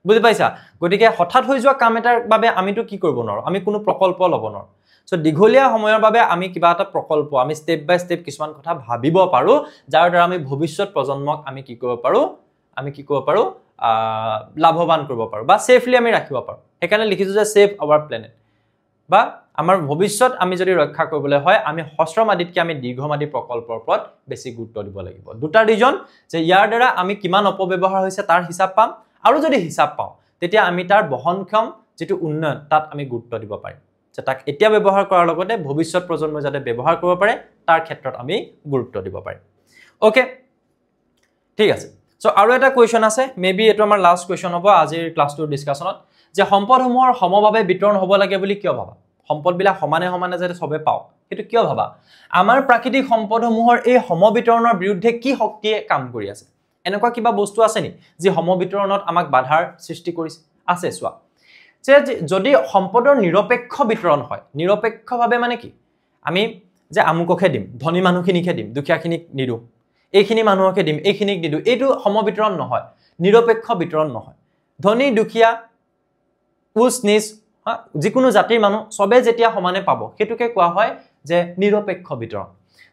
বুজি পাইছা গতিকে হঠাৎ হৈ যোৱা কাম এটাৰ বাবে আমিতো কি কৰিব নোৱাৰোঁ আমি কোনো প্ৰকল্প ল'ব নোৱাৰোঁ চ' দীঘলীয়া সময়ৰ বাবে আমি কিবা এটা প্ৰকল্প আমি ষ্টেপ বাই ষ্টেপ কিছুমান কথা ভাবিব পাৰোঁ যাৰ দ্বাৰা আমি ভৱিষ্যত প্ৰজন্মক আমি কি কৰিব পাৰোঁ আমি কি কৰিব পাৰোঁ লাভৱান কৰিব পাৰোঁ বা ছেফলি আমি ৰাখিব পাৰোঁ সেইকাৰণে লিখিছোঁ যে ছেফ আৱাৰ প্লেনেট বা আমাৰ ভৱিষ্যত আমি যদি ৰক্ষা কৰিবলৈ হয় আমি সস্ত্ৰমাদিতকৈ আমি দীৰ্ঘম্যাদী প্ৰকল্পৰ ওপৰত বেছি গুৰুত্ব দিব লাগিব দুটা ৰিজন যে ইয়াৰ দ্বাৰা আমি কিমান অপব্যৱহাৰ হৈছে তাৰ হিচাপ পাম আৰু যদি হিচাপ পাওঁ তেতিয়া আমি তাৰ বহনক্ষম যিটো উন্নয়ন তাত আমি গুৰুত্ব দিব পাৰিম যে তাক এতিয়া ব্যৱহাৰ কৰাৰ লগতে ভৱিষ্যত প্ৰজন্মই যাতে ব্যৱহাৰ কৰিব পাৰে তাৰ ক্ষেত্ৰত আমি গুৰুত্ব দিব পাৰিম অ'কে ঠিক আছে চ' আৰু এটা কুৱেশ্যন আছে মে বি এইটো আমাৰ লাষ্ট কুৱেশ্যন হ'ব আজিৰ ক্লাছটোৰ ডিছকাশ্যনত যে সম্পদসমূহৰ সমভাৱে বিতৰণ হ'ব লাগে বুলি কিয় ভাবা সম্পদবিলাক সমানে সমানে যাতে চবেই পাওঁ সেইটো কিয় ভাবা আমাৰ প্ৰাকৃতিক সম্পদসমূহৰ এই সমবিতৰণৰ বিৰুদ্ধে কি শক্তিয়ে কাম কৰি আছে এনেকুৱা কিবা বস্তু আছে নেকি যি সমবিতৰণত আমাক বাধাৰ সৃষ্টি কৰিছে আছে চোৱা যে যদি সম্পদৰ নিৰপেক্ষ বিতৰণ হয় নিৰপেক্ষভাৱে মানে কি আমি যে আমুকহে দিম ধনী মানুহখিনিকহে দিম দুখীয়াখিনিক নিদিওঁ এইখিনি মানুহকে দিম এইখিনিক নিদিওঁ এইটো সম বিতৰণ নহয় নিৰপেক্ষ বিতৰণ নহয় ধনী দুখীয়া উচ নিচ হা যিকোনো জাতিৰ মানুহ চবে যেতিয়া সমানে পাব সেইটোকে কোৱা হয় যে নিৰপেক্ষ বিতৰণ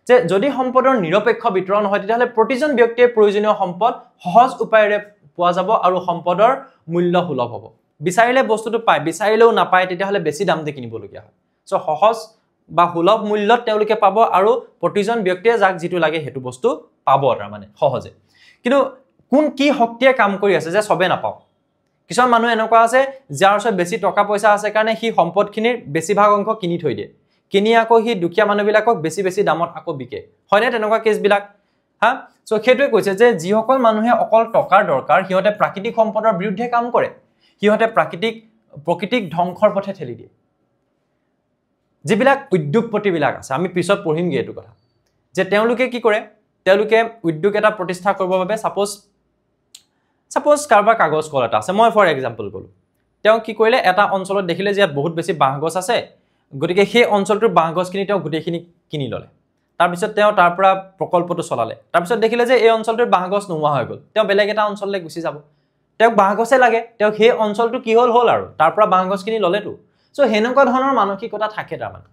যে যদি সম্পদৰ নিৰপেক্ষ বিতৰণ হয় তেতিয়াহ'লে প্ৰতিজন ব্যক্তিয়ে প্ৰয়োজনীয় সম্পদ সহজ উপায়েৰে পোৱা যাব আৰু সম্পদৰ মূল্য সুলভ হ'ব বিচাৰিলে বস্তুটো পায় বিচাৰিলেও নাপায় তেতিয়াহ'লে বেছি দাম দি কিনিবলগীয়া হয় চ' সহজ বা সুলভ মূল্যত তেওঁলোকে পাব আৰু প্ৰতিজন ব্যক্তিয়ে যাক যিটো লাগে সেইটো বস্তু পাব তাৰমানে সহজে কিন্তু কোন কি শক্তিয়ে কাম কৰি আছে যে চবেই নাপাওঁ কিছুমান মানুহ এনেকুৱা আছে যাৰ ওচৰত বেছি টকা পইচা আছে কাৰণে সি সম্পদখিনিৰ বেছিভাগ অংশ কিনি থৈ দিয়ে কিনি আকৌ সি দুখীয়া মানুহবিলাকক বেছি বেছি দামত আকৌ বিকে হয়নে তেনেকুৱা কেছবিলাক হা চ' সেইটোৱে কৈছে যে যিসকল মানুহে অকল টকাৰ দৰকাৰ সিহঁতে প্ৰাকৃতিক সম্পদৰ বিৰুদ্ধে কাম কৰে সিহঁতে প্ৰাকৃতিক প্ৰকৃতিক ধ্বংসৰ পথে ঠেলি দিয়ে যিবিলাক উদ্যোগপতিবিলাক আছে আমি পিছত পঢ়িমগৈ এইটো কথা যে তেওঁলোকে কি কৰে তেওঁলোকে উদ্যোগ এটা প্ৰতিষ্ঠা কৰিবৰ বাবে ছাপ'জ ছাপ'জ কাৰোবাৰ কাগজ কল এটা আছে মই ফৰ এক্সাম্পল ক'লোঁ তেওঁ কি কৰিলে এটা অঞ্চলত দেখিলে যে ইয়াত বহুত বেছি বাঁহগছ আছে গতিকে সেই অঞ্চলটোৰ বাঁহগছখিনি তেওঁ গোটেইখিনি কিনি ল'লে তাৰপিছত তেওঁ তাৰ পৰা প্ৰকল্পটো চলালে তাৰপিছত দেখিলে যে এই অঞ্চলটোৰ বাঁহগছ নোহোৱা হৈ গ'ল তেওঁ বেলেগ এটা অঞ্চললৈ গুচি যাব তেওঁক বাঁহগছে লাগে তেওঁক সেই অঞ্চলটো কি হ'ল হ'ল আৰু তাৰ পৰা বাঁহগছখিনি ল'লেতো চ' সেনেকুৱা ধৰণৰ মানসিকতা থাকে তাৰমানে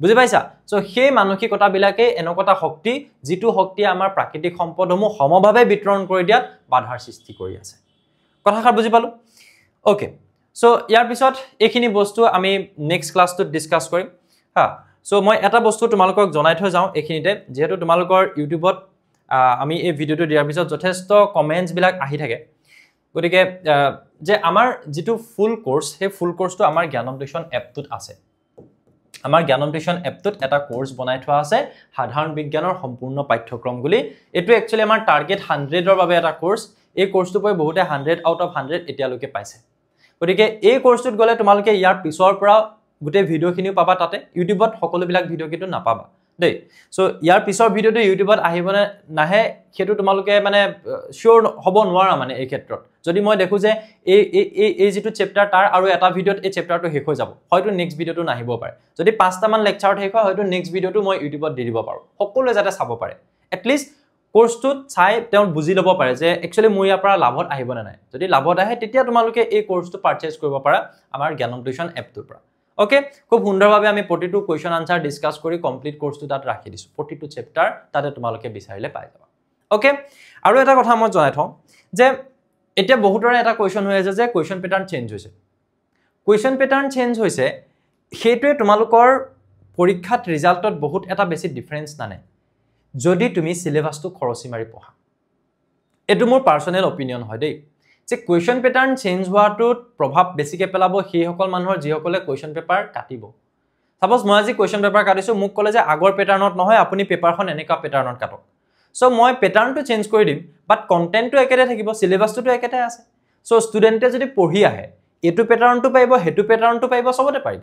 বুজি পাইছা চ' সেই মানসিকতাবিলাকেই এনেকুৱা এটা শক্তি যিটো শক্তিয়ে আমাৰ প্ৰাকৃতিক সম্পদসমূহ সমভাৱে বিতৰণ কৰি দিয়াত বাধাৰ সৃষ্টি কৰি আছে কথাষাৰ বুজি পালোঁ অ'কে চ' ইয়াৰ পিছত এইখিনি বস্তু আমি নেক্সট ক্লাছটোত ডিছকাছ কৰিম হা চ' মই এটা বস্তু তোমালোকক জনাই থৈ যাওঁ এইখিনিতে যিহেতু তোমালোকৰ ইউটিউবত আমি এই ভিডিঅ'টো দিয়াৰ পিছত যথেষ্ট কমেণ্টছবিলাক আহি থাকে গতিকে যে আমাৰ যিটো ফুল কৰ্চ সেই ফুল কৰ্চটো আমাৰ জ্ঞানম টিউশ্যন এপটোত আছে আমাৰ জ্ঞানম টিউশ্যন এপটোত এটা ক'ৰ্চ বনাই থোৱা আছে সাধাৰণ বিজ্ঞানৰ সম্পূৰ্ণ পাঠ্যক্ৰম বুলি এইটো একচুৱেলি আমাৰ টাৰ্গেট হাণ্ড্ৰেডৰ বাবে এটা কৰ্ছ এই কৰ্চটো পৰি বহুতে হাণ্ড্ৰেড আউট অফ হাণ্ড্ৰেড এতিয়ালৈকে পাইছে গতিকে এই কৰ্চটোত গ'লে তোমালোকে ইয়াৰ পিছৰ পৰা গোটেই ভিডিঅ'খিনিও পাবা তাতে ইউটিউবত সকলোবিলাক ভিডিঅ' কিন্তু নাপাবা দেই চ' ইয়াৰ পিছৰ ভিডিঅ'টো ইউটিউবত আহিবনে নাহে সেইটো তোমালোকে মানে চিয়'ৰ হ'ব নোৱাৰা মানে এই ক্ষেত্ৰত যদি মই দেখোঁ যে এই এই এই যিটো চেপ্টাৰ তাৰ আৰু এটা ভিডিঅ'ত এই চেপ্টাৰটো শেষ হৈ যাব হয়তো নেক্সট ভিডিঅ'টো নাহিব পাৰে যদি পাঁচটামান লেকচাৰত শেষ হয় হয়তো নেক্সট ভিডিঅ'টো মই ইউটিউবত দি দিব পাৰোঁ সকলোৱে যাতে চাব পাৰে এটলিষ্ট কোৰ্চটোত চাই তেওঁ বুজি ল'ব পাৰে যে একচুৱেলি মোৰ ইয়াৰ পৰা লাভত আহিব নে নাই যদি লাভত আহে তেতিয়া তোমালোকে এই কোৰ্চটো পাৰ্চেছ কৰিব পাৰা আমাৰ জ্ঞান টিউশ্যন এপটোৰ পৰা অ'কে খুব সুন্দৰভাৱে আমি প্ৰতিটো কুৱেশ্যন আনচাৰ ডিছকাছ কৰি কমপ্লিট কৰ্চটো তাত ৰাখি দিছোঁ প্ৰতিটো চেপ্টাৰ তাতে তোমালোকে বিচাৰিলে পাই যাবা অ'কে আৰু এটা কথা মই জনাই থওঁ যে এতিয়া বহুতৰে এটা কুৱেশ্যন হৈ আছে যে কুৱেশ্যন পেটাৰ্ণ চেঞ্জ হৈছে কুৱেশ্যন পেটাৰ্ণ চেঞ্জ হৈছে সেইটোৱে তোমালোকৰ পৰীক্ষাত ৰিজাল্টত বহুত এটা বেছি ডিফাৰেঞ্চ নানে যদি তুমি চিলেবাছটো খৰচি মাৰি পঢ়া এইটো মোৰ পাৰ্চনেল অপিনিয়ন হয় দেই যে কুৱেশ্যন পেটাৰ্ণ চেঞ্জ হোৱাটোত প্ৰভাৱ বেছিকৈ পেলাব সেইসকল মানুহৰ যিসকলে কুৱেশ্যন পেপাৰ কাটিব চাপ'জ মই আজি কুৱেশ্যন পেপাৰ কাটিছোঁ মোক ক'লে যে আগৰ পেটাৰ্ণত নহয় আপুনি পেপাৰখন এনেকুৱা পেটাৰ্ণত কাটক চ' মই পেটাৰ্ণটো চেঞ্জ কৰি দিম বাট কণ্টেণ্টটো একেটাই থাকিব চিলেবাছটোতো একেটাই আছে চ' ষ্টুডেণ্টে যদি পঢ়ি আহে এইটো পেটাৰ্ণটো পাৰিব সেইটো পেটাৰ্ণটো পাৰিব চবতে পাৰিব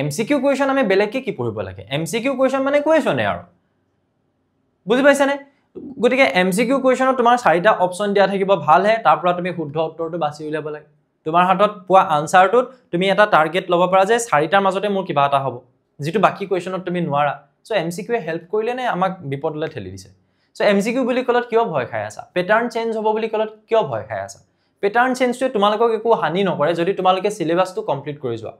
এম চি কিউ কুৱেশ্যন আমি বেলেগকৈ কি পঢ়িব লাগে এম চি কিউ কুৱেশ্যন মানে কুৱেশ্যনে আৰু বুজি পাইছেনে গতিকে এম চি কিউ কুৱেশ্যনত তোমাৰ চাৰিটা অপশ্যন দিয়া থাকিব ভালহে তাৰ পৰা তুমি শুদ্ধ উত্তৰটো বাছি উলিয়াব লাগে তোমাৰ হাতত পোৱা আনচাৰটোত তুমি এটা টাৰ্গেট ল'ব পাৰা যে চাৰিটাৰ মাজতে মোৰ কিবা এটা হ'ব যিটো বাকী কুৱেশ্যনত তুমি নোৱাৰা চ' এম চি কিউৱে হেল্প কৰিলে নে আমাক বিপদলৈ ঠেলি দিছে চ' এম চি কিউ বুলি ক'লত কিয় ভয় খাই আছা পেটাৰ্ণ চেঞ্জ হ'ব বুলি ক'লত কিয় ভয় খাই আছা পেটাৰ্ণ চেঞ্জটোৱে তোমালোকক একো হানি নকৰে যদি তোমালোকে চিলেবাছটো কমপ্লিট কৰি যোৱা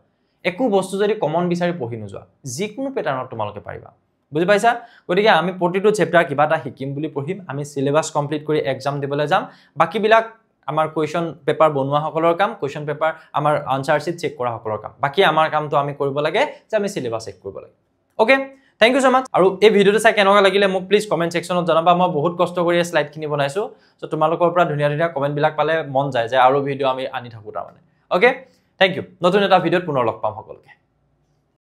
একো বস্তু যদি কমন বিচাৰি পঢ়ি নোযোৱা যিকোনো পেটাৰ্ণত তোমালোকে পাৰিবা বুজি পাইছা গতিকে আমি প্ৰতিটো চেপ্টাৰ কিবা এটা শিকিম বুলি পঢ়িম আমি চিলেবাছ কমপ্লিট কৰি এক্সাম দিবলৈ যাম বাকীবিলাক আমাৰ কুৱেশ্যন পেপাৰ বনোৱা বনোৱাসকলৰ কাম কুৱেশ্যন পেপাৰ আমাৰ আনচাৰ শ্বিট চেক কৰাসকলৰ কাম বাকী আমাৰ কামটো আমি কৰিব লাগে যে আমি চিলেবাছ চেক কৰিব লাগে okay thank you so' much আৰু এই ভিডিঅ'টো চাই কেনেকুৱা লাগিলে মোক প্লিজ কমেণ্ট ছেকশ্যনত জনাবা মই বহুত কষ্ট কৰিয়ে শ্লাইডখিনি বনাইছোঁ চ' তোমালোকৰ পৰা ধুনীয়া ধুনীয়া কমেণ্টবিলাক পালে মন যায় যে আৰু ভিডিঅ' আমি আনি থাকোঁ তাৰমানে অ'কে থেংক ইউ নতুন এটা ভিডিঅ'ত পুনৰ লগ পাম সকলোকে